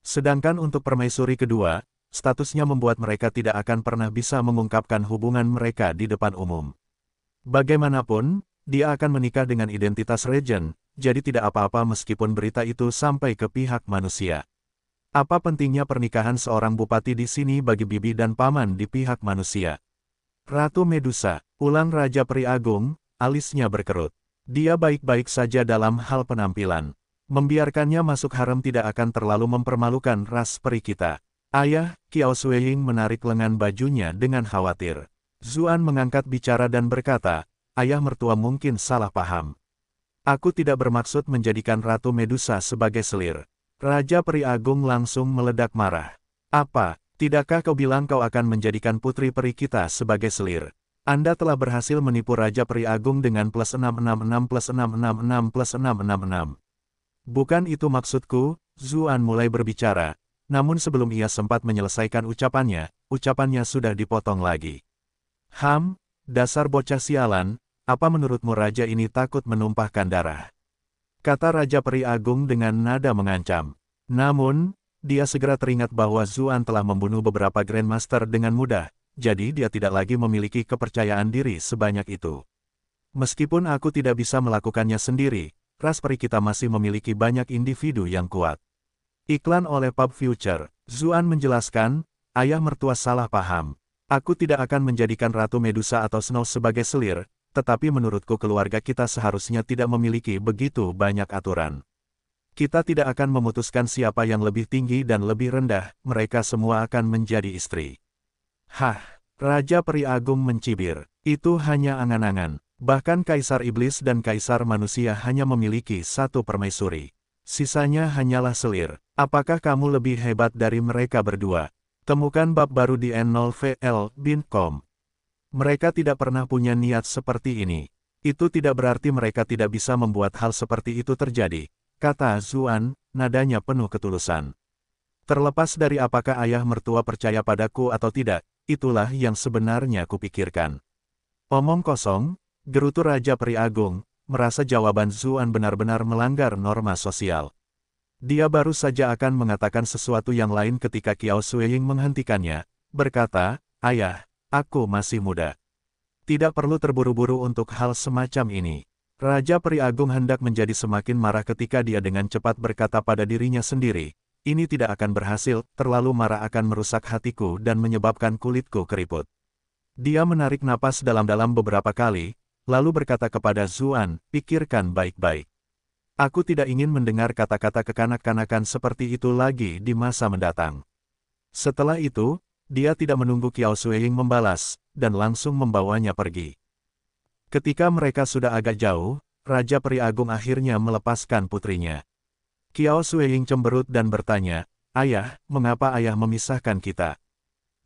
Sedangkan untuk permaisuri kedua, statusnya membuat mereka tidak akan pernah bisa mengungkapkan hubungan mereka di depan umum. Bagaimanapun, dia akan menikah dengan identitas Regent, jadi tidak apa-apa meskipun berita itu sampai ke pihak manusia. Apa pentingnya pernikahan seorang bupati di sini bagi bibi dan paman di pihak manusia? Ratu Medusa, ulang Raja Pri Agung, alisnya berkerut. Dia baik-baik saja dalam hal penampilan. Membiarkannya masuk harem tidak akan terlalu mempermalukan ras peri kita. Ayah, Kiao Sueying menarik lengan bajunya dengan khawatir. Zuan mengangkat bicara dan berkata, ayah mertua mungkin salah paham. Aku tidak bermaksud menjadikan Ratu Medusa sebagai selir. Raja Peri Agung langsung meledak marah. Apa, tidakkah kau bilang kau akan menjadikan putri peri kita sebagai selir? Anda telah berhasil menipu Raja Peri Agung dengan plus 666 plus 666 plus 666. Bukan itu maksudku, Zuan mulai berbicara, namun sebelum ia sempat menyelesaikan ucapannya, ucapannya sudah dipotong lagi. Ham, dasar bocah sialan, apa menurutmu raja ini takut menumpahkan darah? Kata Raja Peri Agung dengan nada mengancam. Namun, dia segera teringat bahwa Zuan telah membunuh beberapa Grandmaster dengan mudah, jadi dia tidak lagi memiliki kepercayaan diri sebanyak itu. Meskipun aku tidak bisa melakukannya sendiri, ras Raspberry kita masih memiliki banyak individu yang kuat. Iklan oleh Pub Future, Zuan menjelaskan, ayah mertua salah paham. Aku tidak akan menjadikan Ratu Medusa atau Snow sebagai selir, tetapi menurutku keluarga kita seharusnya tidak memiliki begitu banyak aturan. Kita tidak akan memutuskan siapa yang lebih tinggi dan lebih rendah, mereka semua akan menjadi istri. Hah, Raja Peri Agung mencibir, itu hanya angan-angan, bahkan Kaisar Iblis dan Kaisar Manusia hanya memiliki satu permaisuri. Sisanya hanyalah selir, apakah kamu lebih hebat dari mereka berdua? Temukan bab baru di n 0 vlcom Mereka tidak pernah punya niat seperti ini. Itu tidak berarti mereka tidak bisa membuat hal seperti itu terjadi, kata Zuan, nadanya penuh ketulusan. Terlepas dari apakah ayah mertua percaya padaku atau tidak, itulah yang sebenarnya kupikirkan. Omong kosong, gerutu Raja Peri Agung, merasa jawaban Zuan benar-benar melanggar norma sosial. Dia baru saja akan mengatakan sesuatu yang lain ketika Kiao Suying menghentikannya, berkata, Ayah, aku masih muda. Tidak perlu terburu-buru untuk hal semacam ini. Raja Peri Agung hendak menjadi semakin marah ketika dia dengan cepat berkata pada dirinya sendiri, ini tidak akan berhasil, terlalu marah akan merusak hatiku dan menyebabkan kulitku keriput. Dia menarik napas dalam-dalam beberapa kali, lalu berkata kepada Zuan, pikirkan baik-baik. Aku tidak ingin mendengar kata-kata kekanak-kanakan seperti itu lagi di masa mendatang. Setelah itu, dia tidak menunggu Kiao Sueying membalas, dan langsung membawanya pergi. Ketika mereka sudah agak jauh, Raja Peri Agung akhirnya melepaskan putrinya. Kiao Sueying cemberut dan bertanya, Ayah, mengapa ayah memisahkan kita?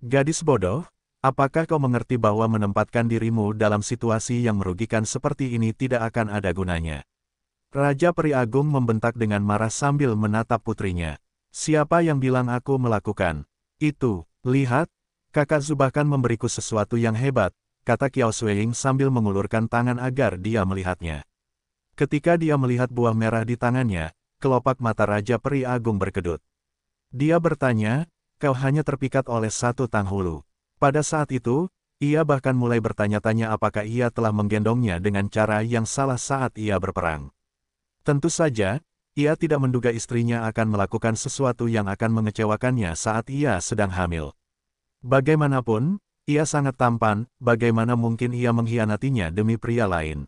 Gadis bodoh, apakah kau mengerti bahwa menempatkan dirimu dalam situasi yang merugikan seperti ini tidak akan ada gunanya? Raja Peri Agung membentak dengan marah sambil menatap putrinya. Siapa yang bilang aku melakukan? Itu, lihat, kakak Zubahkan memberiku sesuatu yang hebat, kata Kiao Sueying sambil mengulurkan tangan agar dia melihatnya. Ketika dia melihat buah merah di tangannya, kelopak mata Raja Peri Agung berkedut. Dia bertanya, kau hanya terpikat oleh satu tanghulu. Pada saat itu, ia bahkan mulai bertanya-tanya apakah ia telah menggendongnya dengan cara yang salah saat ia berperang. Tentu saja, ia tidak menduga istrinya akan melakukan sesuatu yang akan mengecewakannya saat ia sedang hamil. Bagaimanapun, ia sangat tampan, bagaimana mungkin ia mengkhianatinya demi pria lain.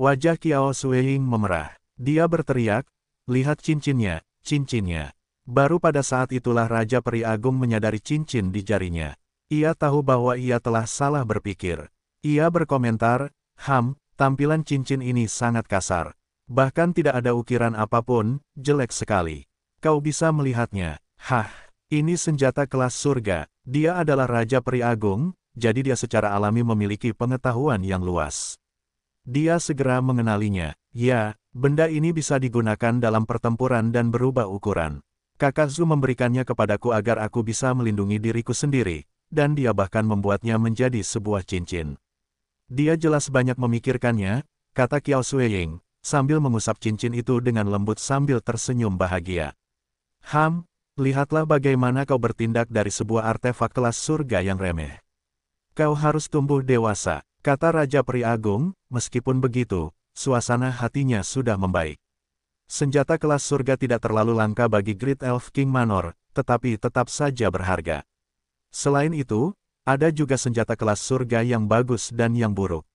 Wajah Kiao Sueying memerah. Dia berteriak, Lihat cincinnya, cincinnya. Baru pada saat itulah Raja Peri Agung menyadari cincin di jarinya. Ia tahu bahwa ia telah salah berpikir. Ia berkomentar, Ham, tampilan cincin ini sangat kasar. Bahkan tidak ada ukiran apapun, jelek sekali. Kau bisa melihatnya. Hah, ini senjata kelas surga. Dia adalah Raja Peri Agung, jadi dia secara alami memiliki pengetahuan yang luas. Dia segera mengenalinya. Ya, Benda ini bisa digunakan dalam pertempuran dan berubah ukuran. Kakak Zu memberikannya kepadaku agar aku bisa melindungi diriku sendiri, dan dia bahkan membuatnya menjadi sebuah cincin. Dia jelas banyak memikirkannya, kata Kiao Sueying, sambil mengusap cincin itu dengan lembut sambil tersenyum bahagia. Ham, lihatlah bagaimana kau bertindak dari sebuah artefak kelas surga yang remeh. Kau harus tumbuh dewasa, kata Raja Pri Agung, meskipun begitu, suasana hatinya sudah membaik. Senjata kelas surga tidak terlalu langka bagi Great Elf King Manor, tetapi tetap saja berharga. Selain itu, ada juga senjata kelas surga yang bagus dan yang buruk.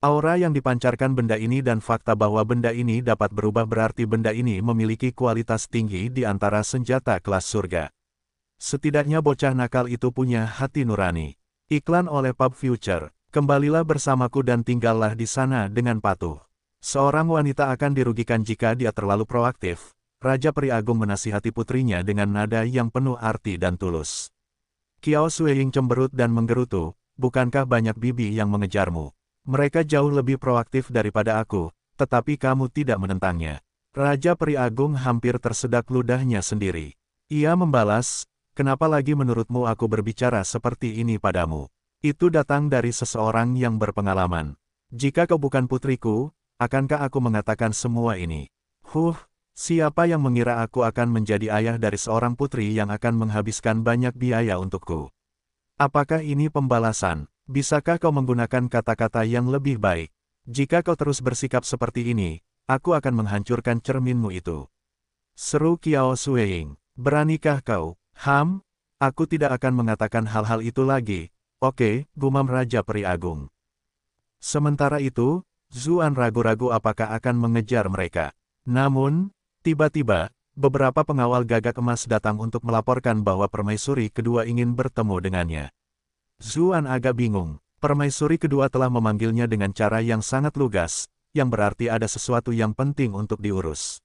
Aura yang dipancarkan benda ini dan fakta bahwa benda ini dapat berubah berarti benda ini memiliki kualitas tinggi di antara senjata kelas surga. Setidaknya bocah nakal itu punya hati nurani. Iklan oleh Pub Future, kembalilah bersamaku dan tinggallah di sana dengan patuh. Seorang wanita akan dirugikan jika dia terlalu proaktif. Raja Peri Agung menasihati putrinya dengan nada yang penuh arti dan tulus. Kiao Sueying cemberut dan menggerutu, bukankah banyak bibi yang mengejarmu? Mereka jauh lebih proaktif daripada aku, tetapi kamu tidak menentangnya. Raja Peri Agung hampir tersedak ludahnya sendiri. Ia membalas, kenapa lagi menurutmu aku berbicara seperti ini padamu? Itu datang dari seseorang yang berpengalaman. Jika kau bukan putriku, akankah aku mengatakan semua ini? Huh, siapa yang mengira aku akan menjadi ayah dari seorang putri yang akan menghabiskan banyak biaya untukku? Apakah ini pembalasan? Bisakah kau menggunakan kata-kata yang lebih baik? Jika kau terus bersikap seperti ini, aku akan menghancurkan cerminmu itu. Seru Kiao Suying, beranikah kau, Ham? Aku tidak akan mengatakan hal-hal itu lagi. Oke, gumam Raja Peri Agung. Sementara itu, Zuan ragu-ragu apakah akan mengejar mereka. Namun, tiba-tiba, beberapa pengawal gagak emas datang untuk melaporkan bahwa permaisuri kedua ingin bertemu dengannya. Zuan agak bingung. Permaisuri kedua telah memanggilnya dengan cara yang sangat lugas, yang berarti ada sesuatu yang penting untuk diurus.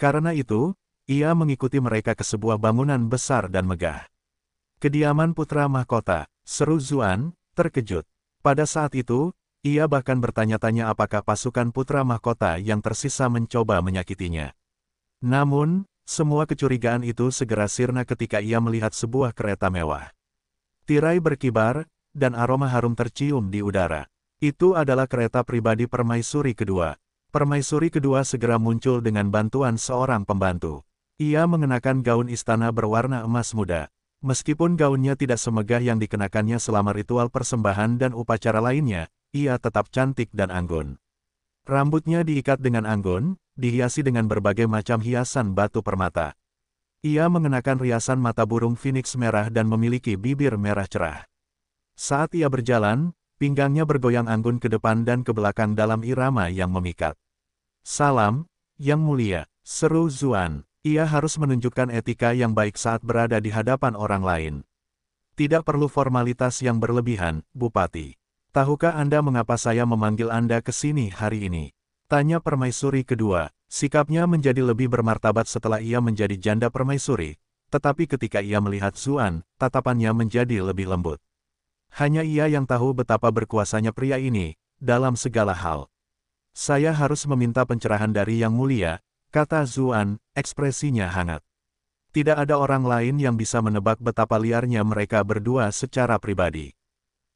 Karena itu, ia mengikuti mereka ke sebuah bangunan besar dan megah. Kediaman putra mahkota, seru Zuan, terkejut. Pada saat itu, ia bahkan bertanya-tanya apakah pasukan putra mahkota yang tersisa mencoba menyakitinya. Namun, semua kecurigaan itu segera sirna ketika ia melihat sebuah kereta mewah. Tirai berkibar, dan aroma harum tercium di udara. Itu adalah kereta pribadi Permaisuri kedua. Permaisuri kedua segera muncul dengan bantuan seorang pembantu. Ia mengenakan gaun istana berwarna emas muda, Meskipun gaunnya tidak semegah yang dikenakannya selama ritual persembahan dan upacara lainnya, ia tetap cantik dan anggun. Rambutnya diikat dengan anggun, dihiasi dengan berbagai macam hiasan batu permata. Ia mengenakan riasan mata burung phoenix merah dan memiliki bibir merah cerah. Saat ia berjalan, pinggangnya bergoyang anggun ke depan dan ke belakang dalam irama yang memikat. Salam, Yang Mulia, seru Zuan. Ia harus menunjukkan etika yang baik saat berada di hadapan orang lain. Tidak perlu formalitas yang berlebihan, Bupati. Tahukah Anda mengapa saya memanggil Anda ke sini hari ini? Tanya permaisuri kedua, sikapnya menjadi lebih bermartabat setelah ia menjadi janda permaisuri, tetapi ketika ia melihat Zuan, tatapannya menjadi lebih lembut. Hanya ia yang tahu betapa berkuasanya pria ini, dalam segala hal. Saya harus meminta pencerahan dari Yang Mulia, kata Zuan, ekspresinya hangat. Tidak ada orang lain yang bisa menebak betapa liarnya mereka berdua secara pribadi.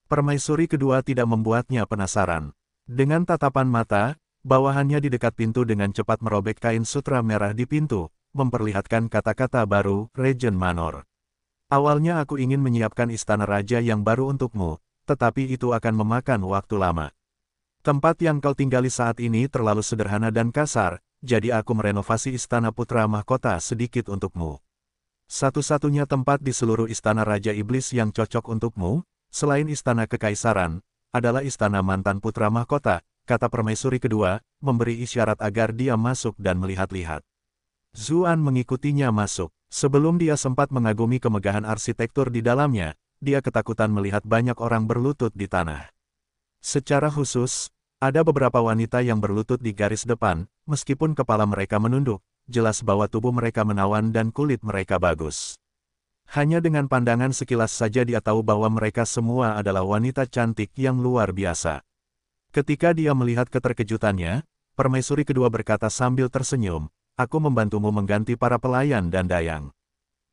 Permaisuri kedua tidak membuatnya penasaran. Dengan tatapan mata, bawahannya di dekat pintu dengan cepat merobek kain sutra merah di pintu, memperlihatkan kata-kata baru, Regent Manor. Awalnya aku ingin menyiapkan istana raja yang baru untukmu, tetapi itu akan memakan waktu lama. Tempat yang kau tinggali saat ini terlalu sederhana dan kasar, jadi aku merenovasi Istana Putra Mahkota sedikit untukmu. Satu-satunya tempat di seluruh Istana Raja Iblis yang cocok untukmu, selain Istana Kekaisaran, adalah Istana Mantan Putra Mahkota, kata Permaisuri kedua, memberi isyarat agar dia masuk dan melihat-lihat. Zuan mengikutinya masuk. Sebelum dia sempat mengagumi kemegahan arsitektur di dalamnya, dia ketakutan melihat banyak orang berlutut di tanah. Secara khusus, ada beberapa wanita yang berlutut di garis depan, meskipun kepala mereka menunduk, jelas bahwa tubuh mereka menawan dan kulit mereka bagus. Hanya dengan pandangan sekilas saja dia tahu bahwa mereka semua adalah wanita cantik yang luar biasa. Ketika dia melihat keterkejutannya, permaisuri kedua berkata sambil tersenyum, Aku membantumu mengganti para pelayan dan dayang.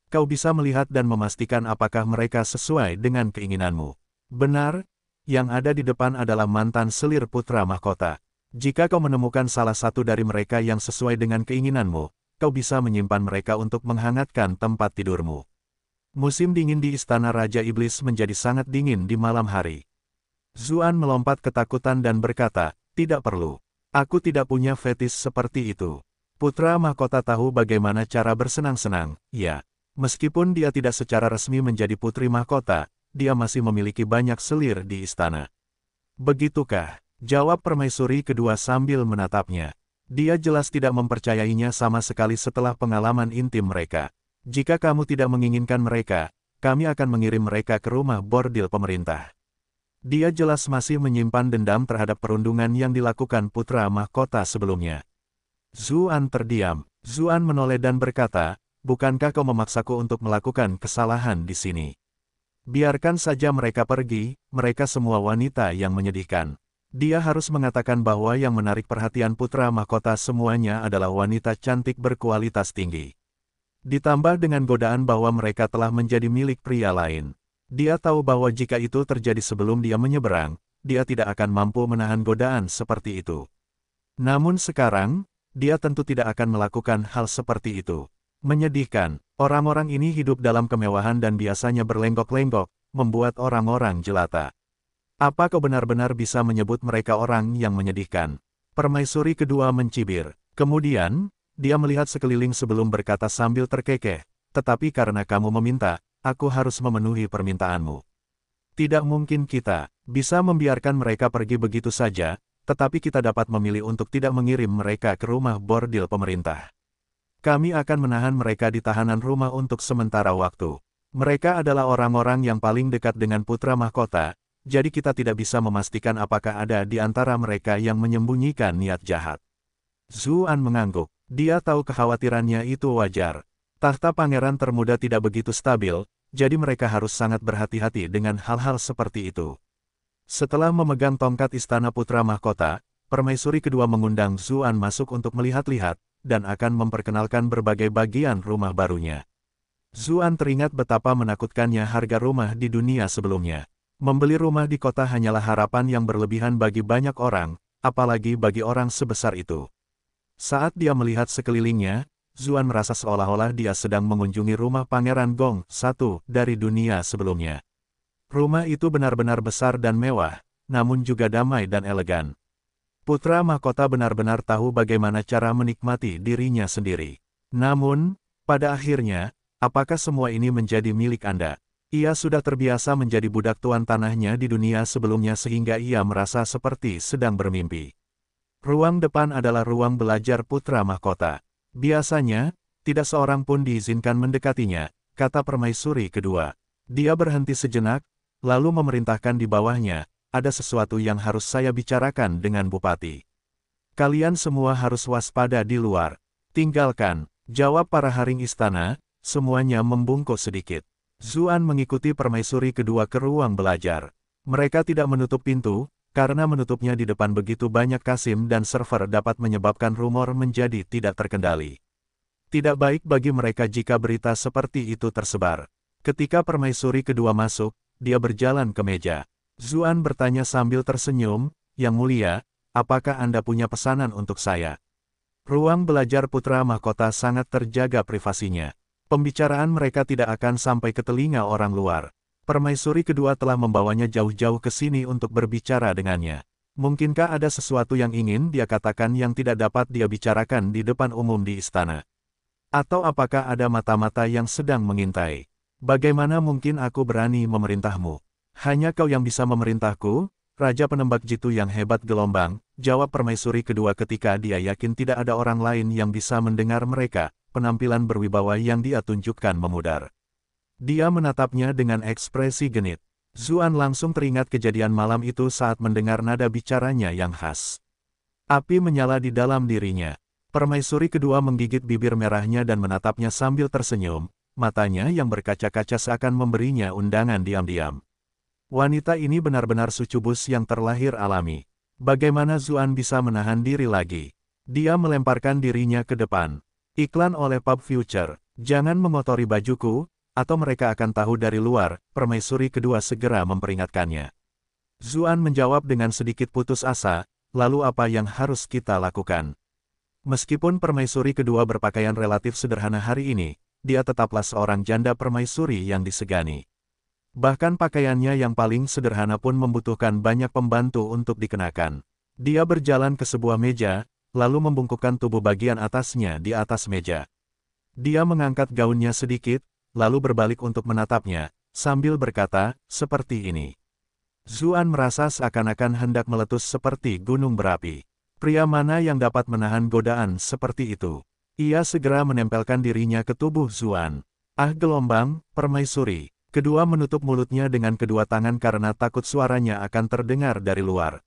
Kau bisa melihat dan memastikan apakah mereka sesuai dengan keinginanmu. Benar, yang ada di depan adalah mantan selir putra mahkota. Jika kau menemukan salah satu dari mereka yang sesuai dengan keinginanmu, kau bisa menyimpan mereka untuk menghangatkan tempat tidurmu. Musim dingin di Istana Raja Iblis menjadi sangat dingin di malam hari. Zuan melompat ketakutan dan berkata, tidak perlu. Aku tidak punya fetis seperti itu. Putra mahkota tahu bagaimana cara bersenang-senang, ya. Meskipun dia tidak secara resmi menjadi putri mahkota, dia masih memiliki banyak selir di istana. Begitukah? Jawab permaisuri kedua sambil menatapnya. Dia jelas tidak mempercayainya sama sekali setelah pengalaman intim mereka. Jika kamu tidak menginginkan mereka, kami akan mengirim mereka ke rumah bordil pemerintah. Dia jelas masih menyimpan dendam terhadap perundungan yang dilakukan putra mahkota sebelumnya. Zuan terdiam. Zuan menoleh dan berkata, Bukankah kau memaksaku untuk melakukan kesalahan di sini? Biarkan saja mereka pergi, mereka semua wanita yang menyedihkan. Dia harus mengatakan bahwa yang menarik perhatian putra mahkota semuanya adalah wanita cantik berkualitas tinggi. Ditambah dengan godaan bahwa mereka telah menjadi milik pria lain. Dia tahu bahwa jika itu terjadi sebelum dia menyeberang, dia tidak akan mampu menahan godaan seperti itu. Namun sekarang, dia tentu tidak akan melakukan hal seperti itu. Menyedihkan, orang-orang ini hidup dalam kemewahan dan biasanya berlenggok-lenggok, membuat orang-orang jelata. Apa kau benar-benar bisa menyebut mereka orang yang menyedihkan? Permaisuri kedua mencibir. Kemudian, dia melihat sekeliling sebelum berkata sambil terkekeh, tetapi karena kamu meminta, aku harus memenuhi permintaanmu. Tidak mungkin kita bisa membiarkan mereka pergi begitu saja, tetapi kita dapat memilih untuk tidak mengirim mereka ke rumah bordil pemerintah. Kami akan menahan mereka di tahanan rumah untuk sementara waktu. Mereka adalah orang-orang yang paling dekat dengan putra mahkota, jadi kita tidak bisa memastikan apakah ada di antara mereka yang menyembunyikan niat jahat. Zuan mengangguk. Dia tahu kekhawatirannya itu wajar. Tahta pangeran termuda tidak begitu stabil, jadi mereka harus sangat berhati-hati dengan hal-hal seperti itu. Setelah memegang tongkat istana putra mahkota, permaisuri kedua mengundang Zuan masuk untuk melihat-lihat, dan akan memperkenalkan berbagai bagian rumah barunya. Zuan teringat betapa menakutkannya harga rumah di dunia sebelumnya. Membeli rumah di kota hanyalah harapan yang berlebihan bagi banyak orang, apalagi bagi orang sebesar itu. Saat dia melihat sekelilingnya, Zuan merasa seolah-olah dia sedang mengunjungi rumah Pangeran Gong, satu dari dunia sebelumnya. Rumah itu benar-benar besar dan mewah, namun juga damai dan elegan. Putra mahkota benar-benar tahu bagaimana cara menikmati dirinya sendiri. Namun, pada akhirnya, apakah semua ini menjadi milik Anda? Ia sudah terbiasa menjadi budak tuan tanahnya di dunia sebelumnya sehingga ia merasa seperti sedang bermimpi. Ruang depan adalah ruang belajar putra mahkota. Biasanya, tidak seorang pun diizinkan mendekatinya, kata permaisuri kedua. Dia berhenti sejenak, lalu memerintahkan di bawahnya, ada sesuatu yang harus saya bicarakan dengan Bupati. Kalian semua harus waspada di luar. Tinggalkan, jawab para haring istana, semuanya membungkuk sedikit. Zuan mengikuti permaisuri kedua ke ruang belajar. Mereka tidak menutup pintu, karena menutupnya di depan begitu banyak Kasim dan server dapat menyebabkan rumor menjadi tidak terkendali. Tidak baik bagi mereka jika berita seperti itu tersebar. Ketika permaisuri kedua masuk, dia berjalan ke meja. Zuan bertanya sambil tersenyum, Yang Mulia, apakah Anda punya pesanan untuk saya? Ruang belajar putra mahkota sangat terjaga privasinya. Pembicaraan mereka tidak akan sampai ke telinga orang luar. Permaisuri kedua telah membawanya jauh-jauh ke sini untuk berbicara dengannya. Mungkinkah ada sesuatu yang ingin dia katakan yang tidak dapat dia bicarakan di depan umum di istana? Atau apakah ada mata-mata yang sedang mengintai? Bagaimana mungkin aku berani memerintahmu? Hanya kau yang bisa memerintahku, Raja penembak jitu yang hebat gelombang, jawab permaisuri kedua ketika dia yakin tidak ada orang lain yang bisa mendengar mereka, penampilan berwibawa yang dia tunjukkan memudar. Dia menatapnya dengan ekspresi genit. Zuan langsung teringat kejadian malam itu saat mendengar nada bicaranya yang khas. Api menyala di dalam dirinya. Permaisuri kedua menggigit bibir merahnya dan menatapnya sambil tersenyum, matanya yang berkaca-kaca seakan memberinya undangan diam-diam. Wanita ini benar-benar sucubus yang terlahir alami. Bagaimana Zuan bisa menahan diri lagi? Dia melemparkan dirinya ke depan. Iklan oleh Pub Future, jangan mengotori bajuku, atau mereka akan tahu dari luar, permaisuri kedua segera memperingatkannya. Zuan menjawab dengan sedikit putus asa, lalu apa yang harus kita lakukan? Meskipun permaisuri kedua berpakaian relatif sederhana hari ini, dia tetaplah seorang janda permaisuri yang disegani. Bahkan pakaiannya yang paling sederhana pun membutuhkan banyak pembantu untuk dikenakan. Dia berjalan ke sebuah meja, lalu membungkukkan tubuh bagian atasnya di atas meja. Dia mengangkat gaunnya sedikit, lalu berbalik untuk menatapnya, sambil berkata, seperti ini. Zuan merasa seakan-akan hendak meletus seperti gunung berapi. Pria mana yang dapat menahan godaan seperti itu? Ia segera menempelkan dirinya ke tubuh Zuan. Ah gelombang, permaisuri, Kedua menutup mulutnya dengan kedua tangan karena takut suaranya akan terdengar dari luar.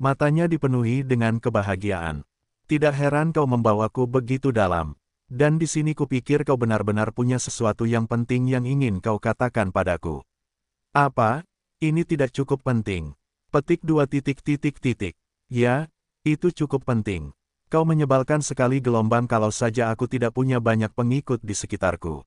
Matanya dipenuhi dengan kebahagiaan. Tidak heran kau membawaku begitu dalam. Dan di sini kupikir kau benar-benar punya sesuatu yang penting yang ingin kau katakan padaku. Apa? Ini tidak cukup penting. Petik dua titik titik titik. Ya, itu cukup penting. Kau menyebalkan sekali gelombang kalau saja aku tidak punya banyak pengikut di sekitarku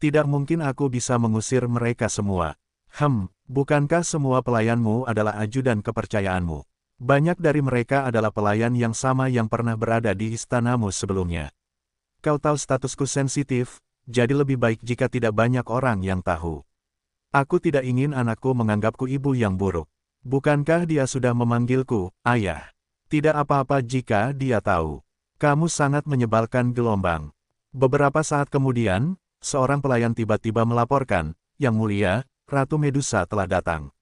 tidak mungkin aku bisa mengusir mereka semua. Hem, bukankah semua pelayanmu adalah ajudan kepercayaanmu? Banyak dari mereka adalah pelayan yang sama yang pernah berada di istanamu sebelumnya. Kau tahu statusku sensitif, jadi lebih baik jika tidak banyak orang yang tahu. Aku tidak ingin anakku menganggapku ibu yang buruk. Bukankah dia sudah memanggilku, ayah? Tidak apa-apa jika dia tahu. Kamu sangat menyebalkan gelombang. Beberapa saat kemudian, seorang pelayan tiba-tiba melaporkan, Yang Mulia, Ratu Medusa telah datang.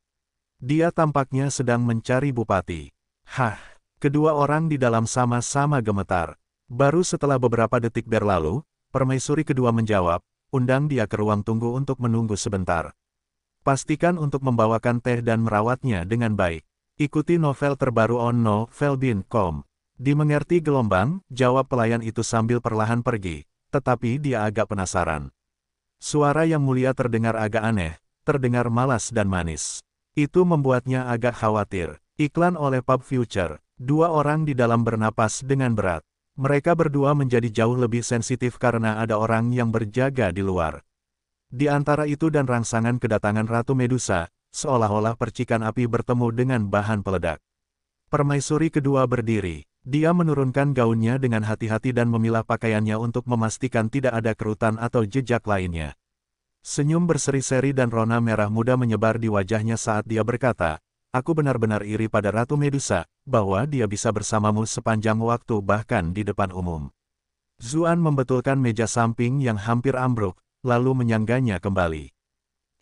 Dia tampaknya sedang mencari bupati. Hah, kedua orang di dalam sama-sama gemetar. Baru setelah beberapa detik berlalu, permaisuri kedua menjawab, undang dia ke ruang tunggu untuk menunggu sebentar. Pastikan untuk membawakan teh dan merawatnya dengan baik. Ikuti novel terbaru on novelbin.com. Dimengerti gelombang, jawab pelayan itu sambil perlahan pergi tetapi dia agak penasaran. Suara yang mulia terdengar agak aneh, terdengar malas dan manis. Itu membuatnya agak khawatir. Iklan oleh Pub Future, dua orang di dalam bernapas dengan berat. Mereka berdua menjadi jauh lebih sensitif karena ada orang yang berjaga di luar. Di antara itu dan rangsangan kedatangan Ratu Medusa, seolah-olah percikan api bertemu dengan bahan peledak. Permaisuri kedua berdiri, dia menurunkan gaunnya dengan hati-hati dan memilah pakaiannya untuk memastikan tidak ada kerutan atau jejak lainnya. Senyum berseri-seri dan rona merah muda menyebar di wajahnya saat dia berkata, Aku benar-benar iri pada Ratu Medusa, bahwa dia bisa bersamamu sepanjang waktu bahkan di depan umum. Zuan membetulkan meja samping yang hampir ambruk, lalu menyangganya kembali.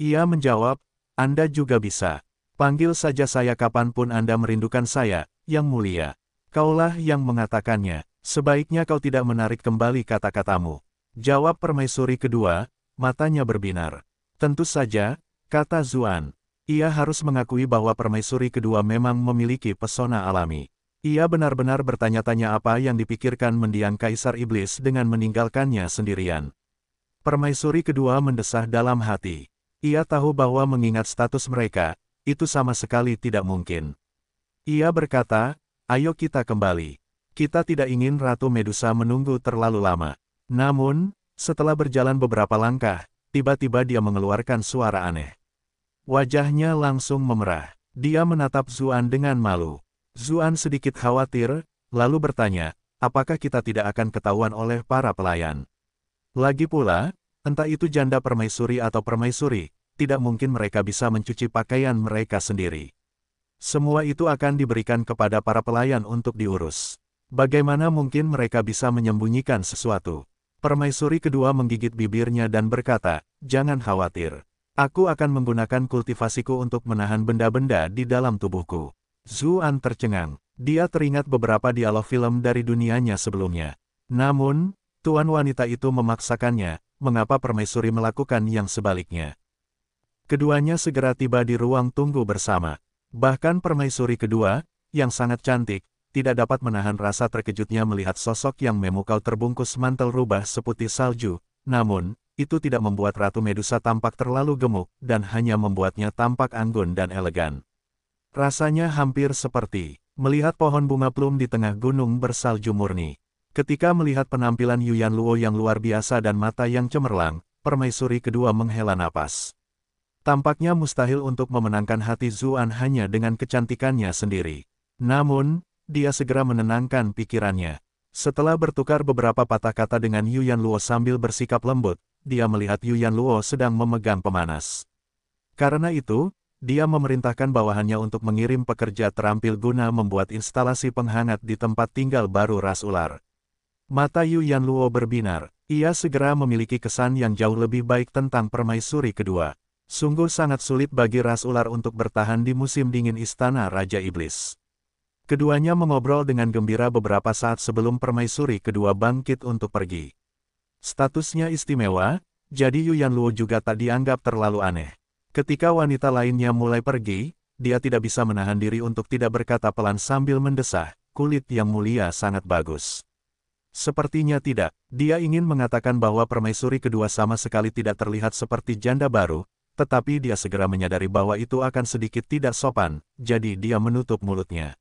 Ia menjawab, Anda juga bisa. Panggil saja saya kapanpun Anda merindukan saya, Yang Mulia. Kaulah yang mengatakannya, sebaiknya kau tidak menarik kembali kata-katamu. Jawab permaisuri kedua, matanya berbinar. Tentu saja, kata Zuan. Ia harus mengakui bahwa permaisuri kedua memang memiliki pesona alami. Ia benar-benar bertanya-tanya apa yang dipikirkan mendiang Kaisar Iblis dengan meninggalkannya sendirian. Permaisuri kedua mendesah dalam hati. Ia tahu bahwa mengingat status mereka, itu sama sekali tidak mungkin. Ia berkata, Ayo kita kembali. Kita tidak ingin Ratu Medusa menunggu terlalu lama. Namun, setelah berjalan beberapa langkah, tiba-tiba dia mengeluarkan suara aneh. Wajahnya langsung memerah. Dia menatap Zuan dengan malu. Zuan sedikit khawatir, lalu bertanya, apakah kita tidak akan ketahuan oleh para pelayan? Lagi pula, entah itu janda permaisuri atau permaisuri, tidak mungkin mereka bisa mencuci pakaian mereka sendiri. Semua itu akan diberikan kepada para pelayan untuk diurus. Bagaimana mungkin mereka bisa menyembunyikan sesuatu? Permaisuri kedua menggigit bibirnya dan berkata, Jangan khawatir. Aku akan menggunakan kultivasiku untuk menahan benda-benda di dalam tubuhku. Zuan tercengang. Dia teringat beberapa dialog film dari dunianya sebelumnya. Namun, tuan wanita itu memaksakannya, mengapa permaisuri melakukan yang sebaliknya. Keduanya segera tiba di ruang tunggu bersama. Bahkan permaisuri kedua, yang sangat cantik, tidak dapat menahan rasa terkejutnya melihat sosok yang memukau terbungkus mantel rubah seputih salju. Namun, itu tidak membuat Ratu Medusa tampak terlalu gemuk dan hanya membuatnya tampak anggun dan elegan. Rasanya hampir seperti melihat pohon bunga plum di tengah gunung bersalju murni. Ketika melihat penampilan Yuan Luo yang luar biasa dan mata yang cemerlang, permaisuri kedua menghela napas. Tampaknya mustahil untuk memenangkan hati Zuan hanya dengan kecantikannya sendiri. Namun, dia segera menenangkan pikirannya. Setelah bertukar beberapa patah kata dengan Yuan Luo sambil bersikap lembut, dia melihat Yuan Luo sedang memegang pemanas. Karena itu, dia memerintahkan bawahannya untuk mengirim pekerja terampil guna membuat instalasi penghangat di tempat tinggal baru ras ular. Mata Yuan Luo berbinar, ia segera memiliki kesan yang jauh lebih baik tentang permaisuri kedua. Sungguh sangat sulit bagi ras ular untuk bertahan di musim dingin istana Raja Iblis. Keduanya mengobrol dengan gembira beberapa saat sebelum permaisuri kedua bangkit untuk pergi. Statusnya istimewa, jadi Yuan Luo juga tak dianggap terlalu aneh. Ketika wanita lainnya mulai pergi, dia tidak bisa menahan diri untuk tidak berkata pelan sambil mendesah, kulit yang mulia sangat bagus. Sepertinya tidak, dia ingin mengatakan bahwa permaisuri kedua sama sekali tidak terlihat seperti janda baru, tetapi dia segera menyadari bahwa itu akan sedikit tidak sopan, jadi dia menutup mulutnya.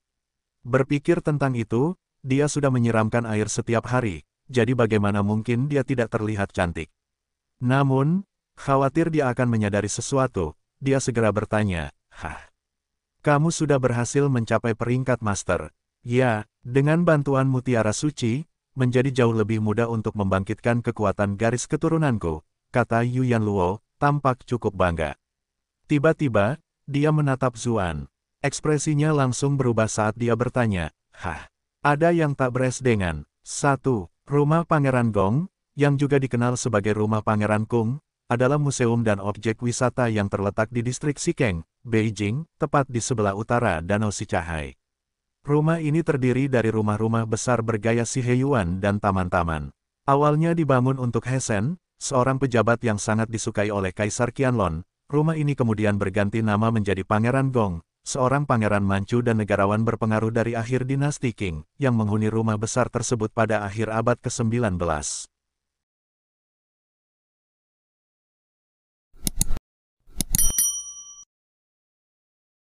Berpikir tentang itu, dia sudah menyiramkan air setiap hari, jadi bagaimana mungkin dia tidak terlihat cantik. Namun, khawatir dia akan menyadari sesuatu, dia segera bertanya, Hah, kamu sudah berhasil mencapai peringkat master. Ya, dengan bantuan mutiara suci, menjadi jauh lebih mudah untuk membangkitkan kekuatan garis keturunanku, kata Yuan Luo, tampak cukup bangga. Tiba-tiba, dia menatap Zuan. Ekspresinya langsung berubah saat dia bertanya, Hah, ada yang tak beres dengan, satu, rumah Pangeran Gong, yang juga dikenal sebagai rumah Pangeran Kung, adalah museum dan objek wisata yang terletak di distrik Sikeng, Beijing, tepat di sebelah utara Danau Sicahai. Rumah ini terdiri dari rumah-rumah besar bergaya Siheyuan dan taman-taman. Awalnya dibangun untuk Hesen, seorang pejabat yang sangat disukai oleh Kaisar Qianlon, rumah ini kemudian berganti nama menjadi Pangeran Gong, seorang pangeran Manchu dan negarawan berpengaruh dari akhir dinasti Qing, yang menghuni rumah besar tersebut pada akhir abad ke-19.